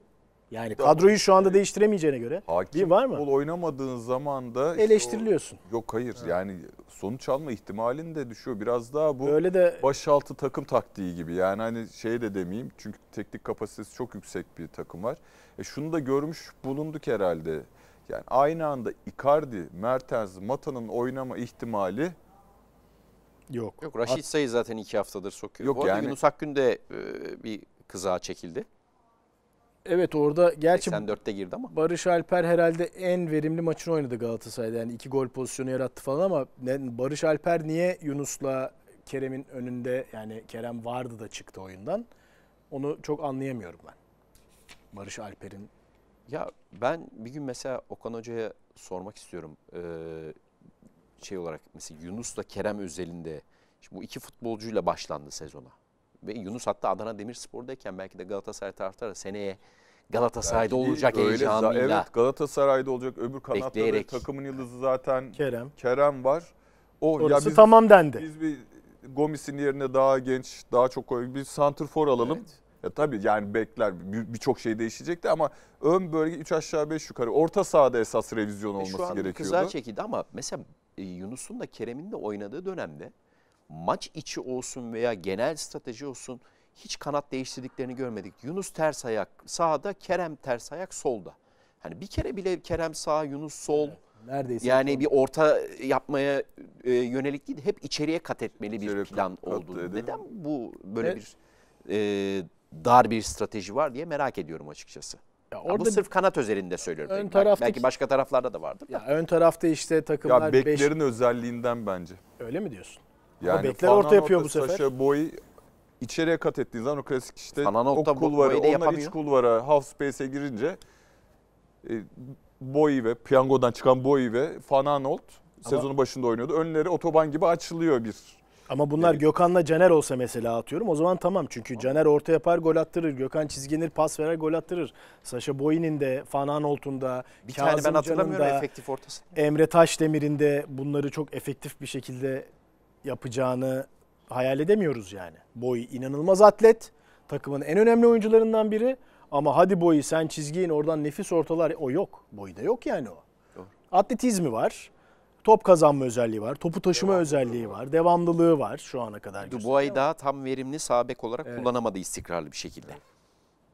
Yani kadroyu şu anda değiştiremeyeceğine göre Hakim bir var mı? Futbol oynamadığın zaman da işte eleştiriliyorsun. O, yok hayır ha. yani sonuç alma ihtimalin de düşüyor. Biraz daha bu Öyle de, başaltı takım taktiği gibi. Yani hani şey de demeyeyim çünkü teknik kapasitesi çok yüksek bir takım var. E şunu da görmüş bulunduk herhalde. Yani aynı anda Icardi, Mertens, Mata'nın oynama ihtimali yok. Yok Raşit Sayı zaten iki haftadır sokuyor. Yok, Bu arada yani... Yunus Akgün de e, bir kıza çekildi. Evet orada gerçi 84'te girdi ama. Barış Alper herhalde en verimli maçını oynadı Galatasaray'da. Yani iki gol pozisyonu yarattı falan ama Barış Alper niye Yunus'la Kerem'in önünde yani Kerem vardı da çıktı oyundan. Onu çok anlayamıyorum ben. Barış Alper'in ya ben bir gün mesela Okan Hoca'ya sormak istiyorum. Ee, şey olarak mesela Yunus'la Kerem özelinde bu iki futbolcuyla başlandı sezona. Ve Yunus hatta Adana Demirspor'dayken belki de Galatasaray taraftarı seneye Galatasaray'da Belki olacak öyle heyecanıyla. Evet Galatasaray'da olacak öbür kanatta da takımın yıldızı zaten Kerem. Kerem var. O Orası biz, tamam dendi. Biz bir Gomis'in yerine daha genç, daha çok koy- bir santrfor alalım. Evet. Ya e, tabii yani bekler birçok bir şey değişecekti ama ön bölge 3 aşağı 5 yukarı orta sahada esas revizyon olması e şu an gerekiyordu. Güzel çekildi ama mesela e, Yunus'un da Kerem'in de oynadığı dönemde maç içi olsun veya genel strateji olsun hiç kanat değiştirdiklerini görmedik. Yunus ters ayak sağda, Kerem ters ayak solda. Hani bir kere bile Kerem sağ, Yunus sol. Neredeyse. Yani bir orta yapmaya e, yönelik değil, hep içeriye kat etmeli bir plan oldu. Neden bu böyle evet. bir e, dar bir strateji var diye merak ediyorum açıkçası. Ya orada Ama sırf kanat özelinde söylüyorum. Ön tarafta, belki başka taraflarda da vardır. Ya ön tarafta işte takımlar... Ya beklerin beş... özelliğinden bence. Öyle mi diyorsun? Yani Ama bekler orta yapıyor bu sefer. Sasha Boy içeriye kat ettiğin zaman o klasik işte Ananokta o kulvara, onlar iç kulvara, half space'e girince e, Boy ve piyangodan çıkan Boy ve Fanaanolt sezonun başında oynuyordu. Önleri otoban gibi açılıyor bir ama bunlar evet. Gökhan'la Caner olsa mesela atıyorum. O zaman tamam çünkü Caner orta yapar gol attırır. Gökhan çizginir pas verer gol attırır. Saşa Boyin'in de Fanan Oltun'da bir Kazım tane ben hatırlamıyorum da, efektif ortası. Emre Taşdemir'in de bunları çok efektif bir şekilde yapacağını hayal edemiyoruz yani. Boy inanılmaz atlet. Takımın en önemli oyuncularından biri. Ama hadi Boy'u sen çizgiyin oradan nefis ortalar. O yok. Boy'da yok yani o. Doğru. Atletizmi var top kazanma özelliği var, topu taşıma özelliği var, devamlılığı var şu ana kadar. Bu Dubois'ı daha tam verimli sabek olarak evet. kullanamadı istikrarlı bir şekilde.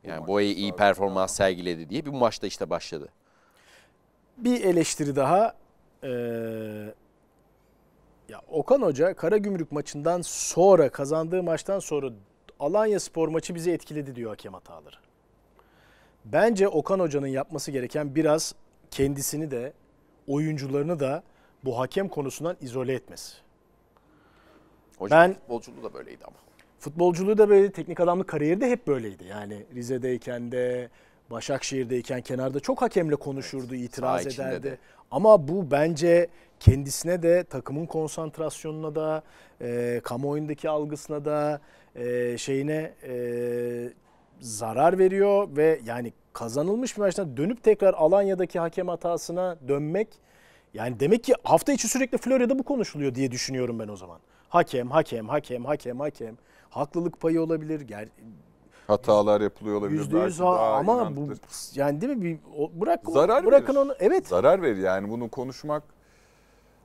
Yani bu Boye iyi performans sergiledi diye bir maçta işte başladı. Bir eleştiri daha. Ee, ya Okan Hoca Karagümrük maçından sonra kazandığı maçtan sonra Alanya Spor maçı bizi etkiledi diyor hakem hataları. Bence Okan Hoca'nın yapması gereken biraz kendisini de oyuncularını da bu hakem konusundan izole etmesi. Hocam ben, futbolculuğu da böyleydi ama. Futbolculuğu da böyle, teknik adamlık kariyeri de hep böyleydi. Yani Rize'deyken de, Başakşehir'deyken kenarda çok hakemle konuşurdu, evet, itiraz ederdi. De. Ama bu bence kendisine de, takımın konsantrasyonuna da, e, kamuoyundaki algısına da, e, şeyine e, zarar veriyor ve yani kazanılmış bir maçtan dönüp tekrar Alanya'daki hakem hatasına dönmek yani demek ki hafta içi sürekli Florya'da bu konuşuluyor diye düşünüyorum ben o zaman. Hakem, hakem, hakem, hakem, hakem. Haklılık payı olabilir. Ger hatalar yapılıyor olabilir. Yüzde yüz ama bu yani değil mi? Bir, o, bırak, Zarar bırakın verir. onu. Evet. Zarar verir yani bunu konuşmak.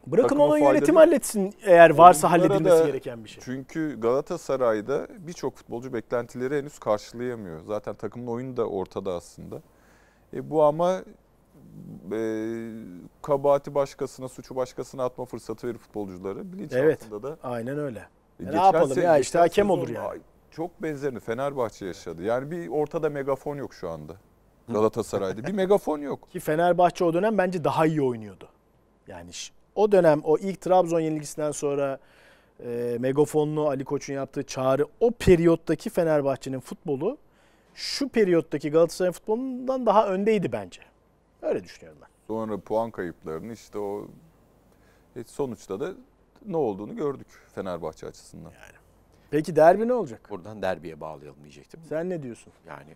Bırakın onu yönetim halletsin eğer varsa halledilmesi da, gereken bir şey. Çünkü Galatasaray'da birçok futbolcu beklentileri henüz karşılayamıyor. Zaten takımın oyunu da ortada aslında. E bu ama e, kabahati başkasına, suçu başkasına atma fırsatı verir futbolcuları. Bilinç evet, da. Aynen öyle. E, e ne yapalım ya işte hakem olur yani. Çok benzerini Fenerbahçe yaşadı. Yani bir ortada megafon yok şu anda. Galatasaray'da bir megafon yok. Ki Fenerbahçe o dönem bence daha iyi oynuyordu. Yani o dönem o ilk Trabzon yenilgisinden sonra e, megafonlu Ali Koç'un yaptığı çağrı o periyottaki Fenerbahçe'nin futbolu şu periyottaki Galatasaray futbolundan daha öndeydi bence. Öyle düşünüyorum ben. Sonra puan kayıplarını işte o e, sonuçta da ne olduğunu gördük Fenerbahçe açısından. Yani. Peki derbi ne olacak? Buradan derbiye bağlayalım diyecektim. Sen ne diyorsun? Yani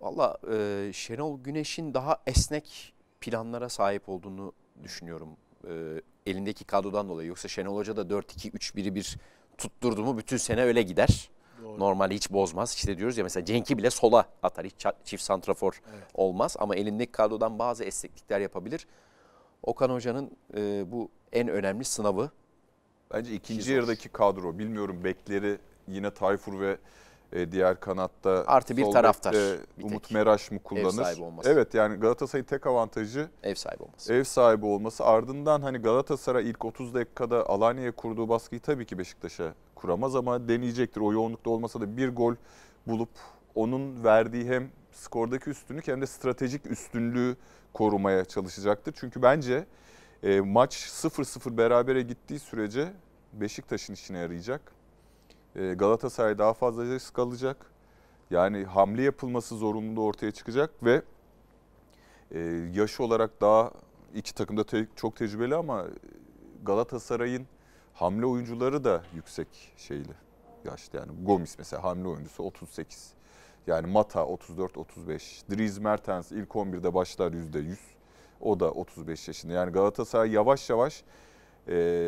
valla e, Şenol Güneş'in daha esnek planlara sahip olduğunu düşünüyorum. E, elindeki kadrodan dolayı. Yoksa Şenol Hoca da 4-2-3-1'i bir tutturdu mu bütün sene öyle gider. Doğru. Normal hiç bozmaz. İşte diyoruz ya mesela Cenk'i bile sola atar. Hiç çift santrafor evet. olmaz. Ama elindeki kadrodan bazı esneklikler yapabilir. Okan Hoca'nın e, bu en önemli sınavı. Bence ikinci yarıdaki kadro. Bilmiyorum bekleri yine Tayfur ve e, diğer kanatta artı bir taraftar. Bir Umut Meraş mı kullanır? Ev sahibi olması. Evet yani Galatasaray'ın tek avantajı ev sahibi olması. Ev sahibi olması. Ardından hani Galatasaray ilk 30 dakikada Alanya'ya kurduğu baskıyı tabii ki Beşiktaş'a kuramaz ama deneyecektir. O yoğunlukta olmasa da bir gol bulup onun verdiği hem skordaki üstünlük hem de stratejik üstünlüğü korumaya çalışacaktır. Çünkü bence e, maç 0-0 berabere gittiği sürece Beşiktaş'ın işine yarayacak. Ee, Galatasaray daha fazla risk alacak. Yani hamle yapılması zorunluluğu ortaya çıkacak ve e, yaş olarak daha iki takım da te çok tecrübeli ama Galatasaray'ın hamle oyuncuları da yüksek şeyli yaşta. Yani Gomis mesela hamle oyuncusu 38. Yani Mata 34-35. Dries Mertens ilk 11'de başlar %100. O da 35 yaşında. Yani Galatasaray yavaş yavaş e,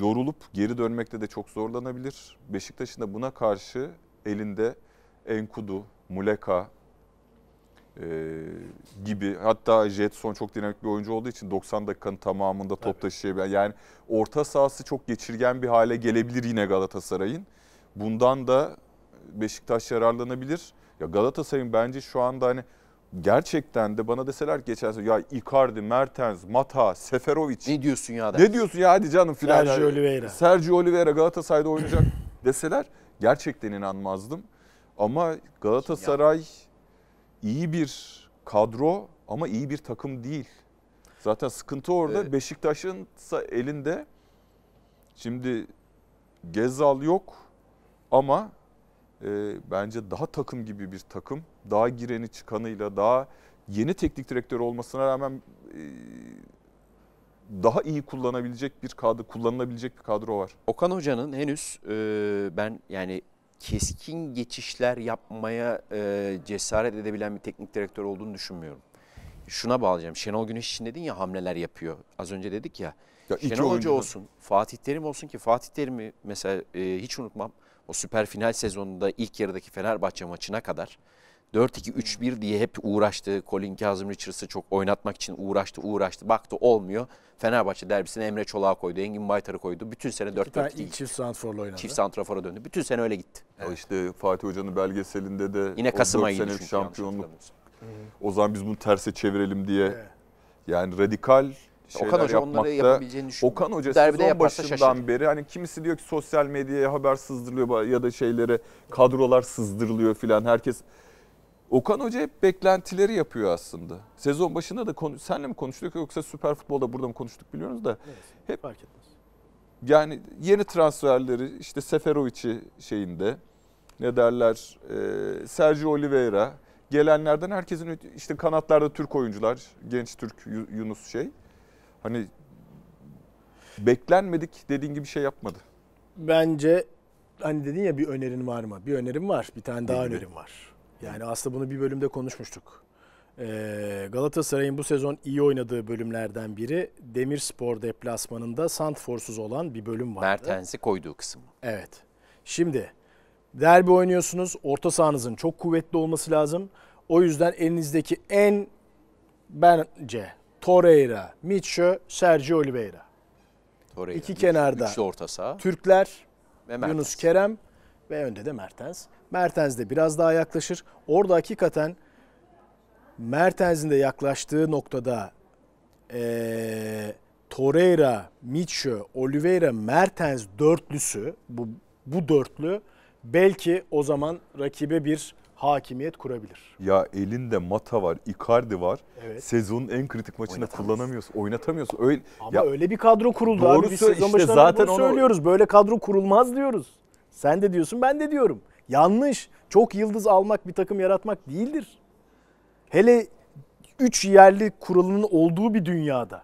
yorulup geri dönmekte de çok zorlanabilir. Beşiktaş'ın da buna karşı elinde Enkudu, Muleka e, gibi hatta Jetson çok dinamik bir oyuncu olduğu için 90 dakikanın tamamında top Tabii. yani orta sahası çok geçirgen bir hale gelebilir yine Galatasaray'ın. Bundan da Beşiktaş yararlanabilir. Ya Galatasaray'ın bence şu anda hani gerçekten de bana deseler geçen sene ya Icardi, Mertens, Mata, Seferovic. Ne diyorsun ya? Ne diyorsun ya hadi canım filan. Sergio Oliveira. Sergio Oliveira Galatasaray'da oynayacak deseler gerçekten inanmazdım. Ama Galatasaray iyi bir kadro ama iyi bir takım değil. Zaten sıkıntı orada. Evet. Beşiktaş'ın elinde şimdi Gezal yok ama e, bence daha takım gibi bir takım. Daha gireni çıkanıyla daha yeni teknik direktör olmasına rağmen e, daha iyi kullanabilecek bir kadro, kullanılabilecek bir kadro var. Okan Hoca'nın henüz e, ben yani keskin geçişler yapmaya e, cesaret edebilen bir teknik direktör olduğunu düşünmüyorum. Şuna bağlayacağım. Şenol Güneş için dedin ya hamleler yapıyor. Az önce dedik ya. ya Şenol Hoca olsun, Fatih Terim olsun ki Fatih Terim'i mesela e, hiç unutmam o süper final sezonunda ilk yarıdaki Fenerbahçe maçına kadar 4-2-3-1 diye hep uğraştı. Colin Kazım Richards'ı çok oynatmak için uğraştı, uğraştı. Baktı olmuyor. Fenerbahçe derbisine Emre Çolak'ı koydu, Engin Baytar'ı koydu. Bütün sene 4-4 gitti. Çift santraforla oynadı. Çift santrafora döndü. Bütün sene öyle gitti. Evet. O Fatih Hoca'nın belgeselinde de Yine Kasım ayıydı çünkü şampiyonluk. O zaman biz bunu terse çevirelim diye. Evet. Yani radikal şeyler Okan Hoca yapmakta. onları yapabileceğini düşünüyorum. Okan Hoca Derbide sezon başından şaşırır. beri hani kimisi diyor ki sosyal medyaya haber sızdırılıyor ya da şeylere kadrolar sızdırılıyor filan herkes. Okan Hoca hep beklentileri yapıyor aslında. Sezon başında da konu, senle mi konuştuk yoksa Süper Futbol'da burada mı konuştuk biliyorsunuz da. Evet, hep fark etmez. Yani yeni transferleri işte Seferovic'i şeyinde ne derler e, Sergio Oliveira gelenlerden herkesin işte kanatlarda Türk oyuncular genç Türk Yunus şey hani beklenmedik dediğin gibi şey yapmadı. Bence hani dedin ya bir önerin var mı? Bir önerim var. Bir tane daha Değil önerim mi? var. Yani aslında bunu bir bölümde konuşmuştuk. Ee, Galatasaray'ın bu sezon iyi oynadığı bölümlerden biri Demirspor deplasmanında santforsuz olan bir bölüm vardı. Mertens'i koyduğu kısım. Evet. Şimdi derbi oynuyorsunuz. Orta sahanızın çok kuvvetli olması lazım. O yüzden elinizdeki en bence Torreira, Micho, Sergio Oliveira. Torreira. İki kenarda Üçlü orta saha. Türkler, ve Yunus Kerem ve önde de Mertens. Mertens de biraz daha yaklaşır. Orada hakikaten Mertens'in de yaklaştığı noktada e, Torreira, Micho, Oliveira, Mertens dörtlüsü bu, bu dörtlü belki o zaman rakibe bir hakimiyet kurabilir. Ya elinde Mata var, Icardi var. Evet. Sezonun en kritik maçında kullanamıyorsun, oynatamıyorsun. Öyle Ama ya, öyle bir kadro kuruldu doğrusu, abi. Biz işte zaten onu söylüyoruz. Böyle kadro kurulmaz diyoruz. Sen de diyorsun, ben de diyorum. Yanlış. Çok yıldız almak bir takım yaratmak değildir. Hele 3 yerli kuralının olduğu bir dünyada.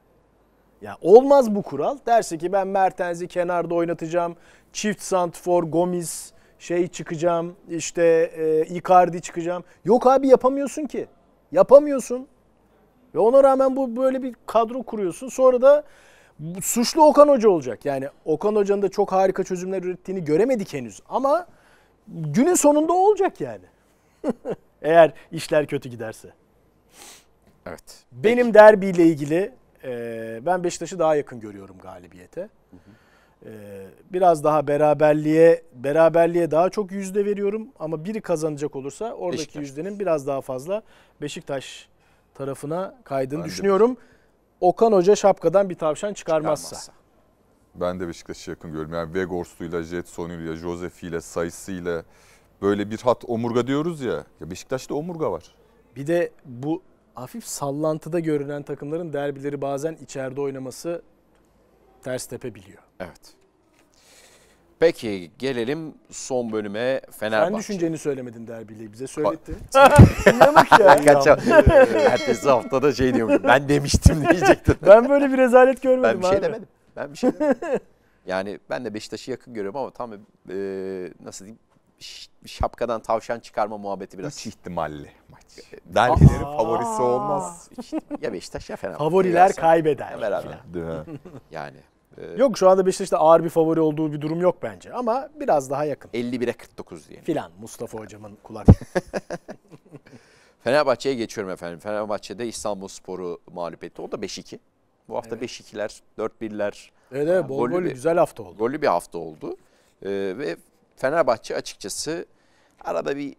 Ya olmaz bu kural. Derse ki ben Mertens'i kenarda oynatacağım. Çift santfor, Gomis, şey çıkacağım, işte e, Icardi çıkacağım. Yok abi yapamıyorsun ki. Yapamıyorsun. Ve ona rağmen bu böyle bir kadro kuruyorsun. Sonra da suçlu Okan Hoca olacak. Yani Okan Hoca'nın da çok harika çözümler ürettiğini göremedik henüz. Ama günün sonunda olacak yani. Eğer işler kötü giderse. Evet. Benim Peki. derbiyle ilgili e, ben Beşiktaş'ı daha yakın görüyorum galibiyete. Hı hı. Ee, biraz daha beraberliğe beraberliğe daha çok yüzde veriyorum ama biri kazanacak olursa oradaki Beşiktaş. yüzdenin biraz daha fazla Beşiktaş tarafına kaydığını ben düşünüyorum. De. Okan Hoca şapkadan bir tavşan çıkarmazsa. çıkarmazsa. Ben de Beşiktaş'ı yakın görüyorum. Yani Vegors'uyla, Jetson'uyla, Josef'iyle, sayısıyla böyle bir hat omurga diyoruz ya. Ya Beşiktaş'ta omurga var. Bir de bu hafif sallantıda görünen takımların derbileri bazen içeride oynaması ters tepebiliyor. Evet. Peki gelelim son bölüme Fenerbahçe. Sen düşünceni söylemedin derbiyle bize söyletti. Dinlemek ya. Kaça, ertesi haftada şey diyorum ben demiştim diyecektim. Ben böyle bir rezalet görmedim Ben bir şey demedim. Ben bir şey demedim. Yani ben de Beşiktaş'ı yakın görüyorum ama tam e, nasıl diyeyim şapkadan tavşan çıkarma muhabbeti biraz. Üç ihtimalli maç. E, Derbilerin favorisi olmaz. Ya Beşiktaş ya Fenerbahçe. Favoriler kaybeder. Beraber. Yani. Ee, yok şu anda Beşiktaş'ta ağır bir favori olduğu bir durum yok bence ama biraz daha yakın. 51'e 49 diyelim. Filan Mustafa hocamın kulak. Fenerbahçe'ye geçiyorum efendim. Fenerbahçe'de İstanbul Sporu mağlup etti. O da 5-2. Bu hafta evet. 5-2'ler, 4-1'ler. Evet, evet bol gollü güzel hafta oldu. Gollü bir hafta oldu. Ee, ve Fenerbahçe açıkçası arada bir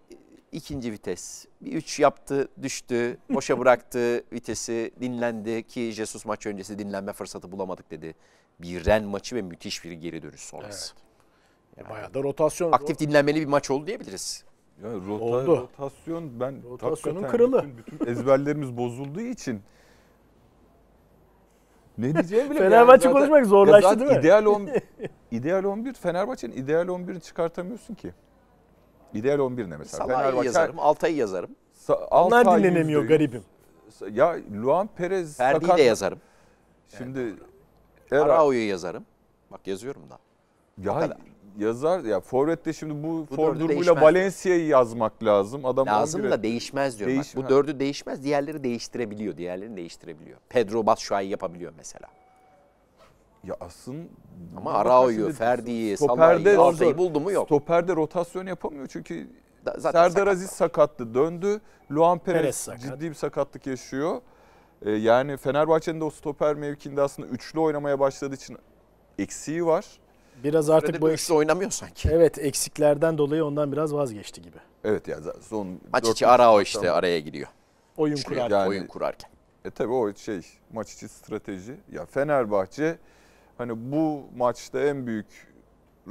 ikinci vites. Bir üç yaptı, düştü, boşa bıraktı vitesi, dinlendi ki Jesus maç öncesi dinlenme fırsatı bulamadık dedi bir Ren maçı ve müthiş bir geri dönüş sonrası. Evet. Yani Bayağı da rotasyon. Aktif dinlenmeli bir maç oldu diyebiliriz. Yani rota, oldu. Rotasyon ben rotasyonun kralı. Bütün, bütün ezberlerimiz bozulduğu için ne diyeceğimi bile Fenerbahçe yani konuşmak zorlaştı değil mi? Ideal 10 ideal 11 Fenerbahçe'nin ideal 11'i çıkartamıyorsun ki. İdeal 11 ne mesela? Salah'ı Fenerbahçe... yazarım, Altay'ı yazarım. Sa- Altay Onlar dinlenemiyor garibim. Ya Luan Perez Ferdi'yi sakat... de yazarım. Şimdi evet. Era... Arao'yu yazarım. Bak yazıyorum da. Ya yazar ya Forvet'te şimdi bu, bu for durumuyla Valencia'yı yazmak lazım. Adam lazım da değişmez diyorum. Değişmez. Bak, bu dördü değişmez, diğerleri değiştirebiliyor, diğerlerini değiştirebiliyor. Pedro Bas şu ay yapabiliyor mesela. Ya asın ama Arao'yu, Ferdi'yi, Salah'ı, Arda'yı buldu mu yok. Stoperde rotasyon yapamıyor çünkü da, Serdar Aziz sakattı. Döndü. Luan Perez, Perez sakat. ciddi bir sakatlık yaşıyor. Ee, yani Fenerbahçe'nin de o stoper mevkinde aslında üçlü oynamaya başladığı için eksiği var. Biraz artık bu eksik... oynamıyor sanki. Evet eksiklerden dolayı ondan biraz vazgeçti gibi. Evet ya yani son maç içi ara o işte tam... araya giriyor. Oyun Üçlü kurarken. Yani, oyun kurarken. E tabi o şey maç içi strateji. Ya Fenerbahçe hani bu maçta en büyük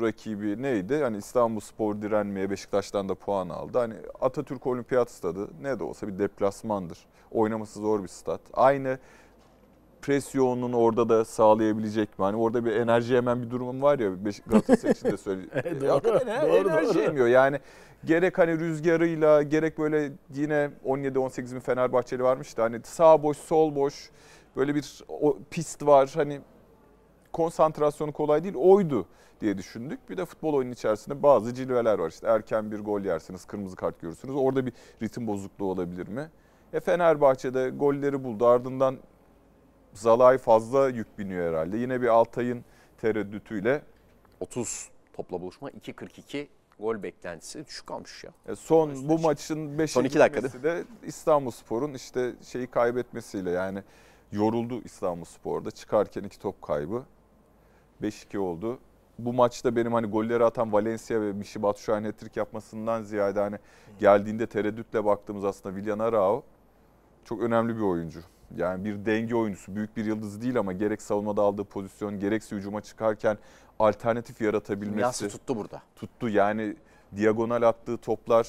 rakibi neydi? Hani İstanbul Spor direnmeye Beşiktaş'tan da puan aldı. Hani Atatürk Olimpiyat Stadı ne de olsa bir deplasmandır oynaması zor bir stat. Aynı presyonun orada da sağlayabilecek mi? Hani orada bir enerji yemen bir durumum var ya Galatasaray için de söyleyeyim. e, doğru, Hakikaten doğru, enerji doğru. yemiyor. Yani gerek hani rüzgarıyla gerek böyle yine 17-18 bin Fenerbahçeli varmış da hani sağ boş sol boş böyle bir pist var hani konsantrasyonu kolay değil oydu diye düşündük. Bir de futbol oyunun içerisinde bazı cilveler var. İşte erken bir gol yersiniz, kırmızı kart görürsünüz. Orada bir ritim bozukluğu olabilir mi? E Fenerbahçe'de golleri buldu. Ardından Zalay fazla yük biniyor herhalde. Yine bir Altay'ın tereddütüyle 30 topla buluşma 2.42 gol beklentisi düşük kalmış ya. E son bu maçın 5. dakikası de İstanbulspor'un işte şeyi kaybetmesiyle yani yoruldu İstanbulspor'da çıkarken iki top kaybı 5-2 oldu. Bu maçta benim hani golleri atan Valencia ve Michy Batshuayi'nin hat yapmasından ziyade hani geldiğinde tereddütle baktığımız aslında Villanarao çok önemli bir oyuncu. Yani bir denge oyuncusu, büyük bir yıldız değil ama gerek savunmada aldığı pozisyon, gerekse hücuma çıkarken alternatif yaratabilmesi. Nasıl tuttu burada? Tuttu yani diagonal attığı toplar,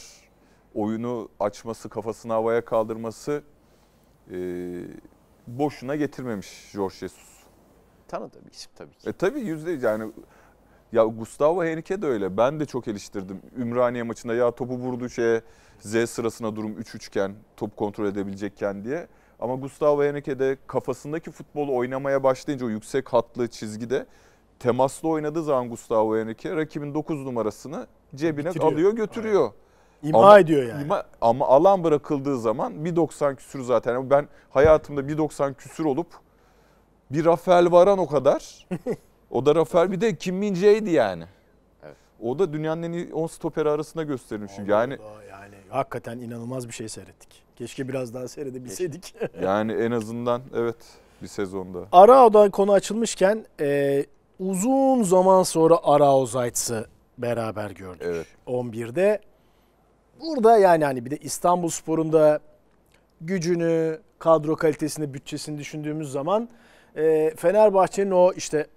oyunu açması, kafasını havaya kaldırması e, boşuna getirmemiş George Jesus. Tanıdığı bir isim tabii ki. E tabii yüzde yani ya Gustavo Henrique de öyle. Ben de çok eleştirdim. Ümraniye maçında ya topu vurdu şeye Z sırasına durum 3 üçken top kontrol edebilecekken diye. Ama Gustavo Henrique de kafasındaki futbolu oynamaya başlayınca o yüksek hatlı çizgide temaslı oynadığı zaman Gustavo Henrique rakibin 9 numarasını cebine Bitiriyor. alıyor götürüyor. Aynen. İma ama, ediyor yani. Ima, ama alan bırakıldığı zaman 1.90 küsür zaten. ben hayatımda 1.90 küsür olup bir Rafael Varan o kadar O da Rafael bir de Kim Min Jae'di yani. Evet. O da dünyanın en iyi 10 stoperi arasında gösterilmiş. yani yani hakikaten inanılmaz bir şey seyrettik. Keşke biraz daha seyredebilseydik. yani en azından evet bir sezonda. Arao'dan konu açılmışken e, uzun zaman sonra Arao Zayt'sı beraber gördük. Evet. 11'de. Burada yani hani bir de İstanbul Spor'un da gücünü, kadro kalitesini, bütçesini düşündüğümüz zaman e, Fenerbahçe'nin o işte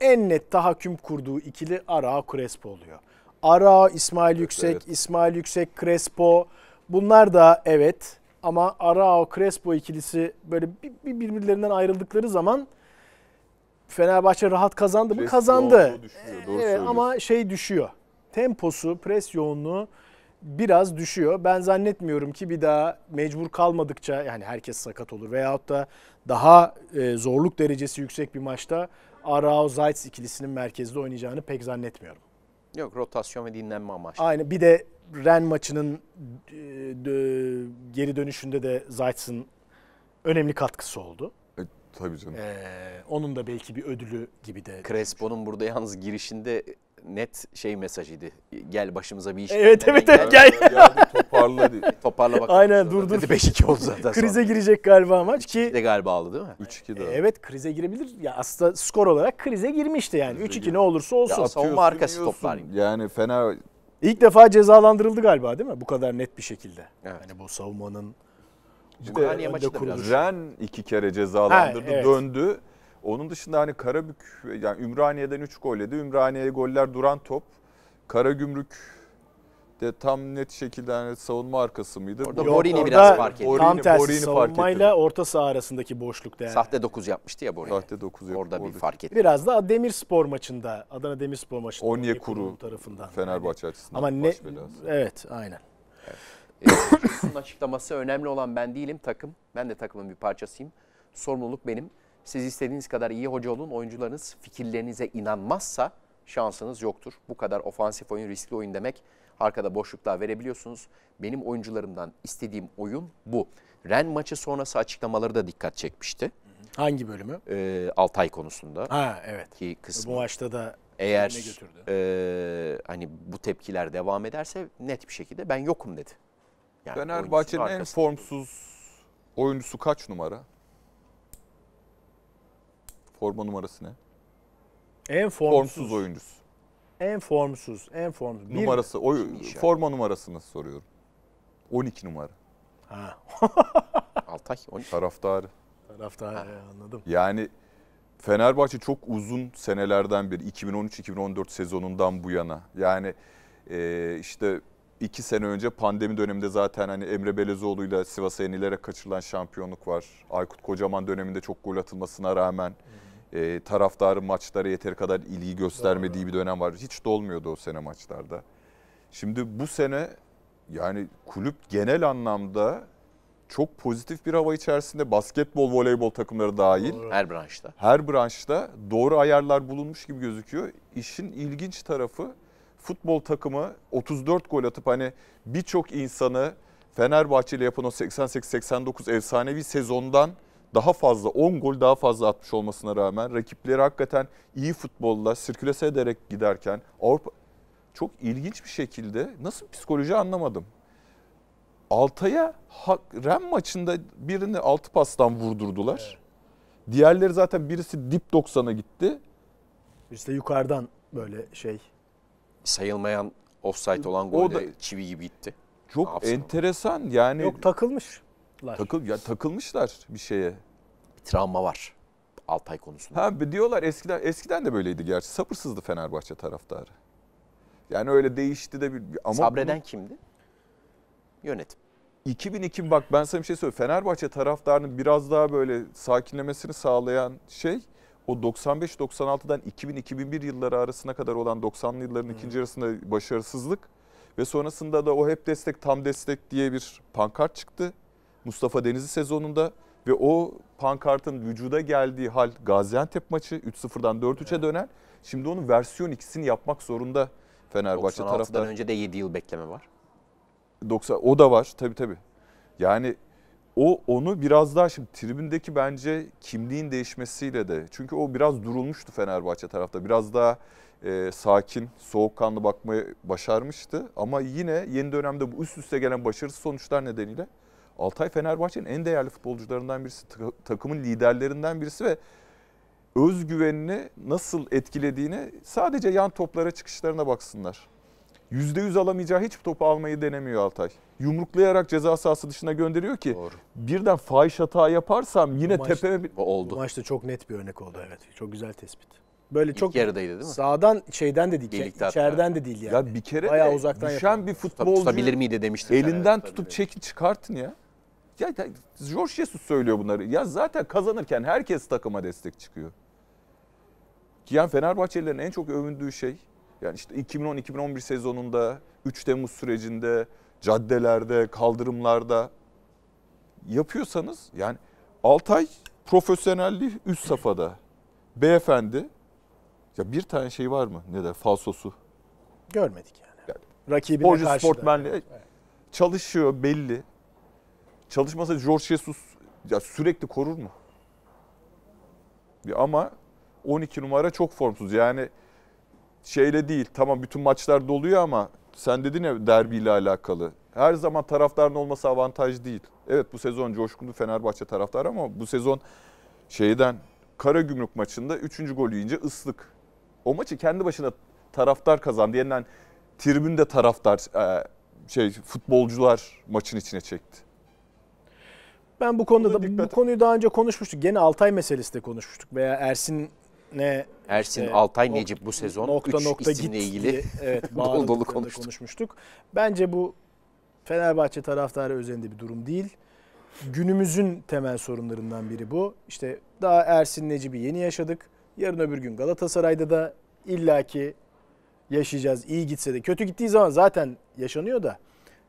en net tahakküm kurduğu ikili Ara Crespo oluyor. Ara, İsmail evet, Yüksek, evet. İsmail Yüksek, Crespo bunlar da evet ama Ara Crespo ikilisi böyle birbirlerinden ayrıldıkları zaman Fenerbahçe rahat kazandı mı? kazandı. Düşüyor, ee, ama şey düşüyor. Temposu, pres yoğunluğu biraz düşüyor. Ben zannetmiyorum ki bir daha mecbur kalmadıkça yani herkes sakat olur veyahut da daha e, zorluk derecesi yüksek bir maçta Arao Zaitz ikilisinin merkezde oynayacağını pek zannetmiyorum. Yok rotasyon ve dinlenme amaçlı. Aynı bir de Ren maçının e, geri dönüşünde de Zaitz'ın önemli katkısı oldu. E, tabii canım. Ee, onun da belki bir ödülü gibi de. Crespo'nun burada yalnız girişinde net şey mesajıydı. Gel başımıza bir iş. Evet evet evet gel. gel. Geldi, toparla. toparla bakalım. Aynen dur dur. 5-2 oldu zaten. krize sonra. girecek galiba maç ki. de galiba aldı değil mi? 3-2 daha. Evet krize girebilir. Ya aslında skor olarak krize girmişti yani. 3-2 ne olursa olsun. Ya, savunma arkası toplar. Yani fena. İlk defa cezalandırıldı galiba değil mi? Bu kadar net bir şekilde. Evet. Yani bu savunmanın işte Ukrayna maçı da biraz. Ren iki kere cezalandırdı, ha, evet. döndü. Onun dışında hani Karabük yani Ümraniye'den 3 gol yedi. Ümraniye'ye goller duran top. Karagümrük de tam net şekilde hani savunma arkası mıydı? Orada Yok, Borini orada biraz fark etti. tam tersi Borini savunmayla orta saha arasındaki boşlukta yani. Sahte 9 yapmıştı ya Borini. Sahte 9 yaptı. Orada, bir fark etti. Biraz da Demirspor maçında, Adana Demirspor maçında. Onye Kuru tarafından. Fenerbahçe yani. açısından. Ama ne, evet aynen. Evet. E, açıklaması önemli olan ben değilim takım. Ben de takımın bir parçasıyım. Sorumluluk benim. Siz istediğiniz kadar iyi hoca olun, oyuncularınız fikirlerinize inanmazsa şansınız yoktur. Bu kadar ofansif oyun, riskli oyun demek arkada boşluklar verebiliyorsunuz. Benim oyuncularımdan istediğim oyun bu. Ren maçı sonrası açıklamaları da dikkat çekmişti. Hangi bölümü? Ee, Altay konusunda. Ha evet. Ki kısmı. Bu maçta da eğer e, hani bu tepkiler devam ederse net bir şekilde ben yokum dedi. Yani Fenerbahçe'nin en formsuz oyuncusu kaç numara? Forma numarası ne? En formsuz. Formsuz oyuncusu. En formsuz, en formsuz. Numarası, o, forma numarasını soruyorum. 12 numara. Ha. Altay. O taraftarı. Taraftarı ha. anladım. Yani Fenerbahçe çok uzun senelerden bir, 2013-2014 sezonundan bu yana. Yani e, işte iki sene önce pandemi döneminde zaten hani Emre Belezoğlu ile Sivas'a yenilerek kaçırılan şampiyonluk var. Aykut Kocaman döneminde çok gol atılmasına rağmen. Hmm e, taraftarın maçlara yeteri kadar ilgi göstermediği bir dönem var. Hiç dolmuyordu o sene maçlarda. Şimdi bu sene yani kulüp genel anlamda çok pozitif bir hava içerisinde basketbol, voleybol takımları dahil. Her branşta. Her branşta doğru ayarlar bulunmuş gibi gözüküyor. İşin ilginç tarafı futbol takımı 34 gol atıp hani birçok insanı Fenerbahçe ile yapan o 88-89 efsanevi sezondan daha fazla 10 gol daha fazla atmış olmasına rağmen rakipleri hakikaten iyi futbolla sirkülese ederek giderken Avrupa çok ilginç bir şekilde nasıl psikoloji anlamadım. Altay'a Rem maçında birini altı pastan vurdurdular. Diğerleri zaten birisi dip 90'a gitti. Birisi de yukarıdan böyle şey. Sayılmayan offside olan gol çivi gibi gitti. Çok enteresan yani. Yok takılmış. Takıl, ya takılmışlar bir şeye. Bir travma var Altay konusunda. Ha diyorlar eskiden eskiden de böyleydi gerçi. Sabırsızdı Fenerbahçe taraftarı. Yani öyle değişti de bir ama Sabreden bunu, kimdi? Yönetim. 2002 bak ben sana bir şey söyleyeyim. Fenerbahçe taraftarının biraz daha böyle sakinlemesini sağlayan şey o 95-96'dan 2000-2001 yılları arasına kadar olan 90'lı yılların hmm. ikinci arasında başarısızlık ve sonrasında da o hep destek tam destek diye bir pankart çıktı. Mustafa Denizli sezonunda ve o pankartın vücuda geldiği hal Gaziantep maçı 3-0'dan 4-3'e evet. döner. Şimdi onun versiyon ikisini yapmak zorunda Fenerbahçe taraftan. önce de 7 yıl bekleme var. 90 o da var tabi tabi. Yani o onu biraz daha şimdi tribündeki bence kimliğin değişmesiyle de çünkü o biraz durulmuştu Fenerbahçe tarafta. Biraz daha e, sakin, soğukkanlı bakmayı başarmıştı ama yine yeni dönemde bu üst üste gelen başarısız sonuçlar nedeniyle Altay Fenerbahçe'nin en değerli futbolcularından birisi, takımın liderlerinden birisi ve özgüvenini nasıl etkilediğini sadece yan toplara çıkışlarına baksınlar. %100 alamayacağı hiçbir topu almayı denemiyor Altay. Yumruklayarak ceza sahası dışına gönderiyor ki Doğru. birden fahiş hata yaparsam yine bu oldu. Bu maçta çok net bir örnek oldu evet. Çok güzel tespit. Böyle İlk çok yarıdaydı değil mi? Sağdan şeyden de değil, içeriden de değil yani. Ya bir kere Bayağı de uzaktan düşen yapalım. bir futbolcu tutabilir miydi demiştim. Elinden evet, tutup çekin çıkartın ya. Ya, ya George Jesus söylüyor bunları. Ya zaten kazanırken herkes takıma destek çıkıyor. Ki yani Fenerbahçelilerin en çok övündüğü şey yani işte 2010-2011 sezonunda 3 Temmuz sürecinde caddelerde, kaldırımlarda yapıyorsanız yani Altay profesyonelliği üst safhada. Beyefendi ya bir tane şey var mı? Ne de falsosu. Görmedik yani. yani Rakibine karşı. sportmenliği evet. çalışıyor belli. Çalışmasa George Jesus ya sürekli korur mu? Ama 12 numara çok formsuz. Yani şeyle değil tamam bütün maçlar doluyor ama sen dedin ya ile alakalı. Her zaman taraftarın olması avantaj değil. Evet bu sezon coşkulu Fenerbahçe taraftar ama bu sezon şeyden Kara Gümrük maçında 3. golü yiyince ıslık. O maçı kendi başına taraftar kazandı. Yeniden tribünde taraftar e, şey futbolcular maçın içine çekti. Ben bu konuda da, bu konuyu daha önce konuşmuştuk. Gene Altay meselesi de konuşmuştuk veya Ersin ne Ersin işte, Altay Necip bu sezon nokta 3 nokta isimle git ilgili diye, evet, dolu dolu konuştuk. konuşmuştuk. Bence bu Fenerbahçe taraftarı özelinde bir durum değil. Günümüzün temel sorunlarından biri bu. İşte daha Ersin Necip'i yeni yaşadık. Yarın öbür gün Galatasaray'da da illaki yaşayacağız. İyi gitse de kötü gittiği zaman zaten yaşanıyor da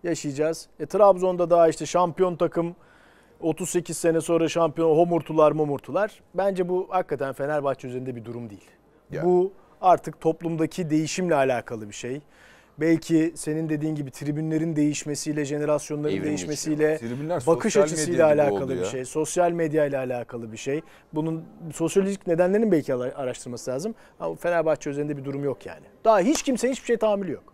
yaşayacağız. E, Trabzon'da daha işte şampiyon takım 38 sene sonra şampiyon homurtular momurtular. Bence bu hakikaten Fenerbahçe üzerinde bir durum değil. Yani. Bu artık toplumdaki değişimle alakalı bir şey. Belki senin dediğin gibi tribünlerin değişmesiyle, jenerasyonların Evrim şey değişmesiyle, bakış açısıyla alakalı bir şey, sosyal medya ile alakalı bir şey. Bunun sosyolojik nedenlerini belki araştırması lazım. Ama Fenerbahçe üzerinde bir durum yok yani. Daha hiç kimse hiçbir şey tahammülü yok.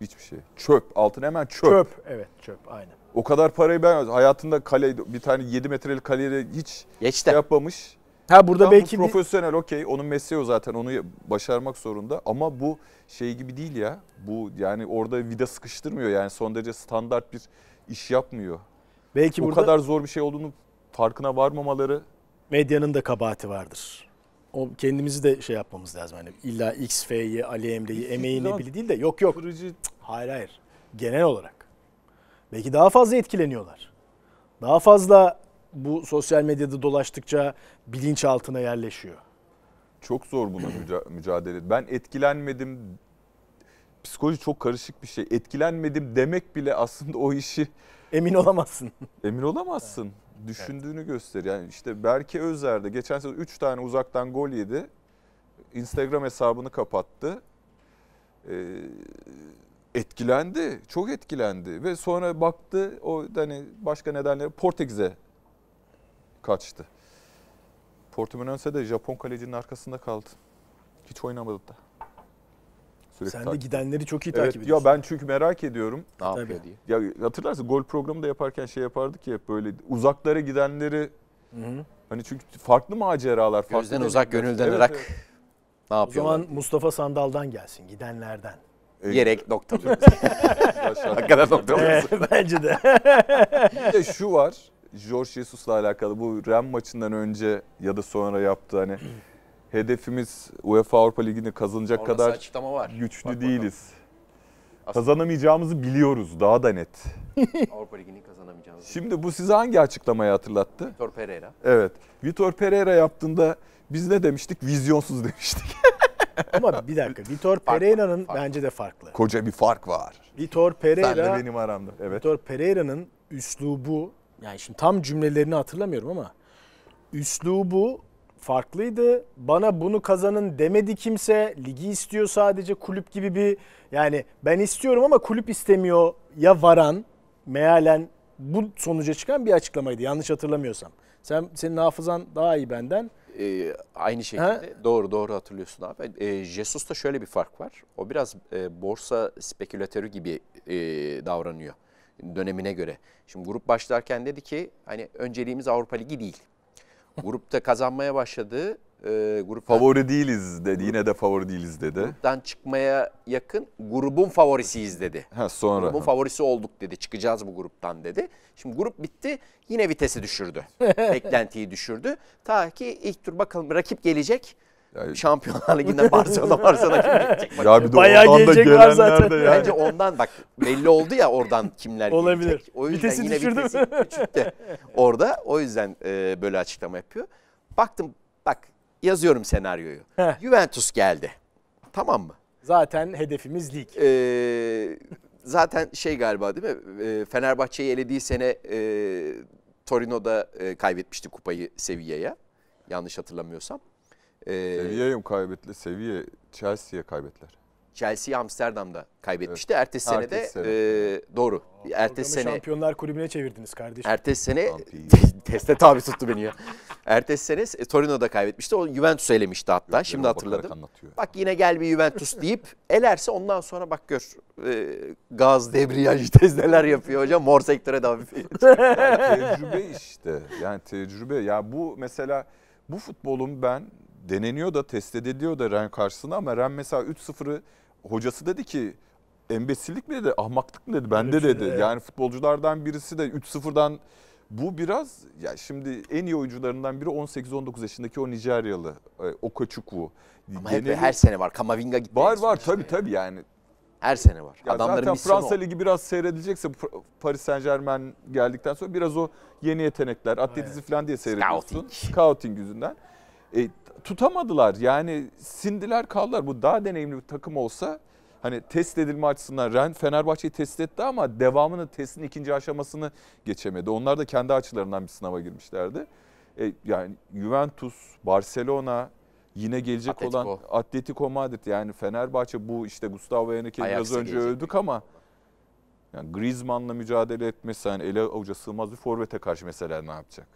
Hiçbir şey. Çöp. Altın hemen çöp. Çöp. Evet çöp. Aynen. O kadar parayı ben hayatında kale bir tane 7 metrelik kaleyle hiç Geçti. Şey yapmamış. Ha burada tamam, belki bu profesyonel bir... okey onun mesleği o zaten onu başarmak zorunda ama bu şey gibi değil ya. Bu yani orada vida sıkıştırmıyor yani son derece standart bir iş yapmıyor. Belki bu burada... kadar zor bir şey olduğunu farkına varmamaları medyanın da kabahati vardır. O kendimizi de şey yapmamız lazım. Hani illa X, F'yi, Ali Emre'yi, emeğini bili değil de yok yok. Hayır hayır. Genel olarak. Belki daha fazla etkileniyorlar. Daha fazla bu sosyal medyada dolaştıkça bilinç altına yerleşiyor. Çok zor buna müca- mücadele. Ben etkilenmedim. Psikoloji çok karışık bir şey. Etkilenmedim demek bile aslında o işi emin olamazsın. emin olamazsın. Düşündüğünü evet. göster. Yani işte Berke Özer de geçen sezon 3 tane uzaktan gol yedi. Instagram hesabını kapattı. Ee, etkilendi. Çok etkilendi ve sonra baktı o hani başka nedenleri Portekiz'e kaçtı. Portimonense de Japon kalecinin arkasında kaldı. Hiç oynamadı da. Sürekli Sen de gidenleri çok iyi evet, takip ediyorsun. Ya ben çünkü merak ediyorum. Ne yapıyor diye. Ya hatırlarsın gol programı da yaparken şey yapardık ya böyle uzaklara gidenleri Hı-hı. hani çünkü farklı maceralar. Gözden farklı uzak gönülden evet, Evet. Ne yapıyorlar? O zaman Mustafa Sandal'dan gelsin gidenlerden diyerek noktalıyoruz. Hakikaten noktalıyoruz. Bence de. Bir de şu var. George Jesus'la alakalı bu Ren maçından önce ya da sonra yaptı hani hedefimiz UEFA Avrupa Ligi'ni kazanacak kadar var. güçlü Bak değiliz. Aslında. Kazanamayacağımızı biliyoruz daha da net. Avrupa Ligi'ni kazanamayacağımızı. Şimdi bu size hangi açıklamayı hatırlattı? Vitor Pereira. Evet. Vitor Pereira yaptığında biz ne demiştik? Vizyonsuz demiştik. Ama bir dakika Vitor Pereira'nın bence de farklı. Koca bir fark var. Vitor Pereira. Senle benim aramda. Evet. Vitor Pereira'nın üslubu yani şimdi tam cümlelerini hatırlamıyorum ama üslubu farklıydı. Bana bunu kazanın demedi kimse. Ligi istiyor sadece kulüp gibi bir yani ben istiyorum ama kulüp istemiyor ya varan mealen bu sonuca çıkan bir açıklamaydı yanlış hatırlamıyorsam. Sen senin hafızan daha iyi benden. Ee, aynı şekilde ha? doğru doğru hatırlıyorsun abi. Ee, Jesus'ta şöyle bir fark var. O biraz e, borsa spekülatörü gibi e, davranıyor dönemine göre. Şimdi grup başlarken dedi ki hani önceliğimiz Avrupa Ligi değil. Grupta kazanmaya başladığı e, grup favori değiliz dedi. Yine de favori değiliz dedi. Gruptan çıkmaya yakın grubun favorisiyiz dedi. Ha sonra. Grubun favorisi olduk dedi. Çıkacağız bu gruptan dedi. Şimdi grup bitti. Yine vitesi düşürdü. Beklentiyi düşürdü. Ta ki ilk tur bakalım rakip gelecek. Yani, Şampiyonlar Ligi'nde Barcelona Barcelona kim gelecek? Bak, ya bir de Bayağı oradan da gelenler var zaten. de yani. Bence ondan bak belli oldu ya oradan kimler Olabilir. gelecek. O yüzden yine düşürdü. vitesi küçük orada. O yüzden e, böyle açıklama yapıyor. Baktım bak yazıyorum senaryoyu. Heh. Juventus geldi. Tamam mı? Zaten hedefimiz lig. Ee, zaten şey galiba değil mi? E, Fenerbahçe'yi elediği sene e, Torino'da e, kaybetmişti kupayı Sevilla'ya. Yanlış hatırlamıyorsam. Ee, Sevilla'yı mı kaybetti? Sevilla Chelsea'ye kaybettiler. Chelsea Amsterdam'da kaybetmişti. Evet. Ertesi, sene de E, doğru. Aa, ertesi sene Şampiyonlar Kulübü'ne çevirdiniz kardeşim. Ertesi sene teste tabi tuttu beni ya. ertesi sene e, Torino'da kaybetmişti. O Juventus elemişti hatta. Yok, Şimdi hatırladım. Bak yine gel bir Juventus deyip elerse ondan sonra bak gör e, gaz debriyaj tez yapıyor hocam. Mor sektöre de hafif. tecrübe işte. Yani tecrübe. Ya bu mesela bu futbolun ben deneniyor da test ediliyor da Ren karşısına ama Ren mesela 3-0'ı hocası dedi ki embesillik mi dedi, ahmaklık mı dedi, bende şey, dedi. De. Yani futbolculardan birisi de 3-0'dan bu biraz ya şimdi en iyi oyuncularından biri 18-19 yaşındaki o Nijeryalı e, Okachukwu. Ama Geneli, hep her sene var. Kamavinga gitti. Var var tabii yani. tabii yani. Her sene var. Ya Adamların zaten Fransa o. Ligi biraz seyredilecekse Paris Saint Germain geldikten sonra biraz o yeni yetenekler, atletizm evet. falan diye seyrediyorsun. Scouting. Scouting yüzünden. E, tutamadılar. Yani sindiler kaldılar. Bu daha deneyimli bir takım olsa hani test edilme açısından Ren Fenerbahçe'yi test etti ama devamını testin ikinci aşamasını geçemedi. Onlar da kendi açılarından bir sınava girmişlerdi. E, yani Juventus, Barcelona, yine gelecek Atletico. olan Atletico Madrid yani Fenerbahçe bu işte Gustavo Henrique biraz önce gelecek. övdük ama yani Griezmann'la mücadele etmesi yani ele avuca sığmaz bir forvete karşı mesela ne yapacak?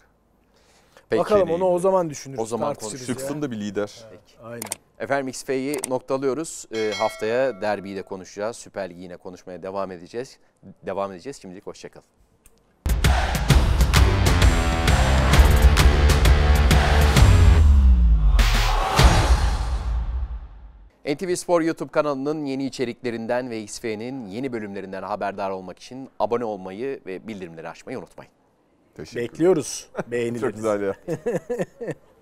Peki. Bakalım onu o zaman düşünürüz. O zaman konuşuruz. Çıksın da bir lider. Peki. Aynen. Efendim XF'yi noktalıyoruz. E, haftaya derbiyi de konuşacağız. Süper Ligi yine konuşmaya devam edeceğiz. Devam edeceğiz. Şimdilik hoşçakalın. NTV Spor YouTube kanalının yeni içeriklerinden ve XF'nin yeni bölümlerinden haberdar olmak için abone olmayı ve bildirimleri açmayı unutmayın. Teşekkür Bekliyoruz beğenilerinizi. Çok güzel ya.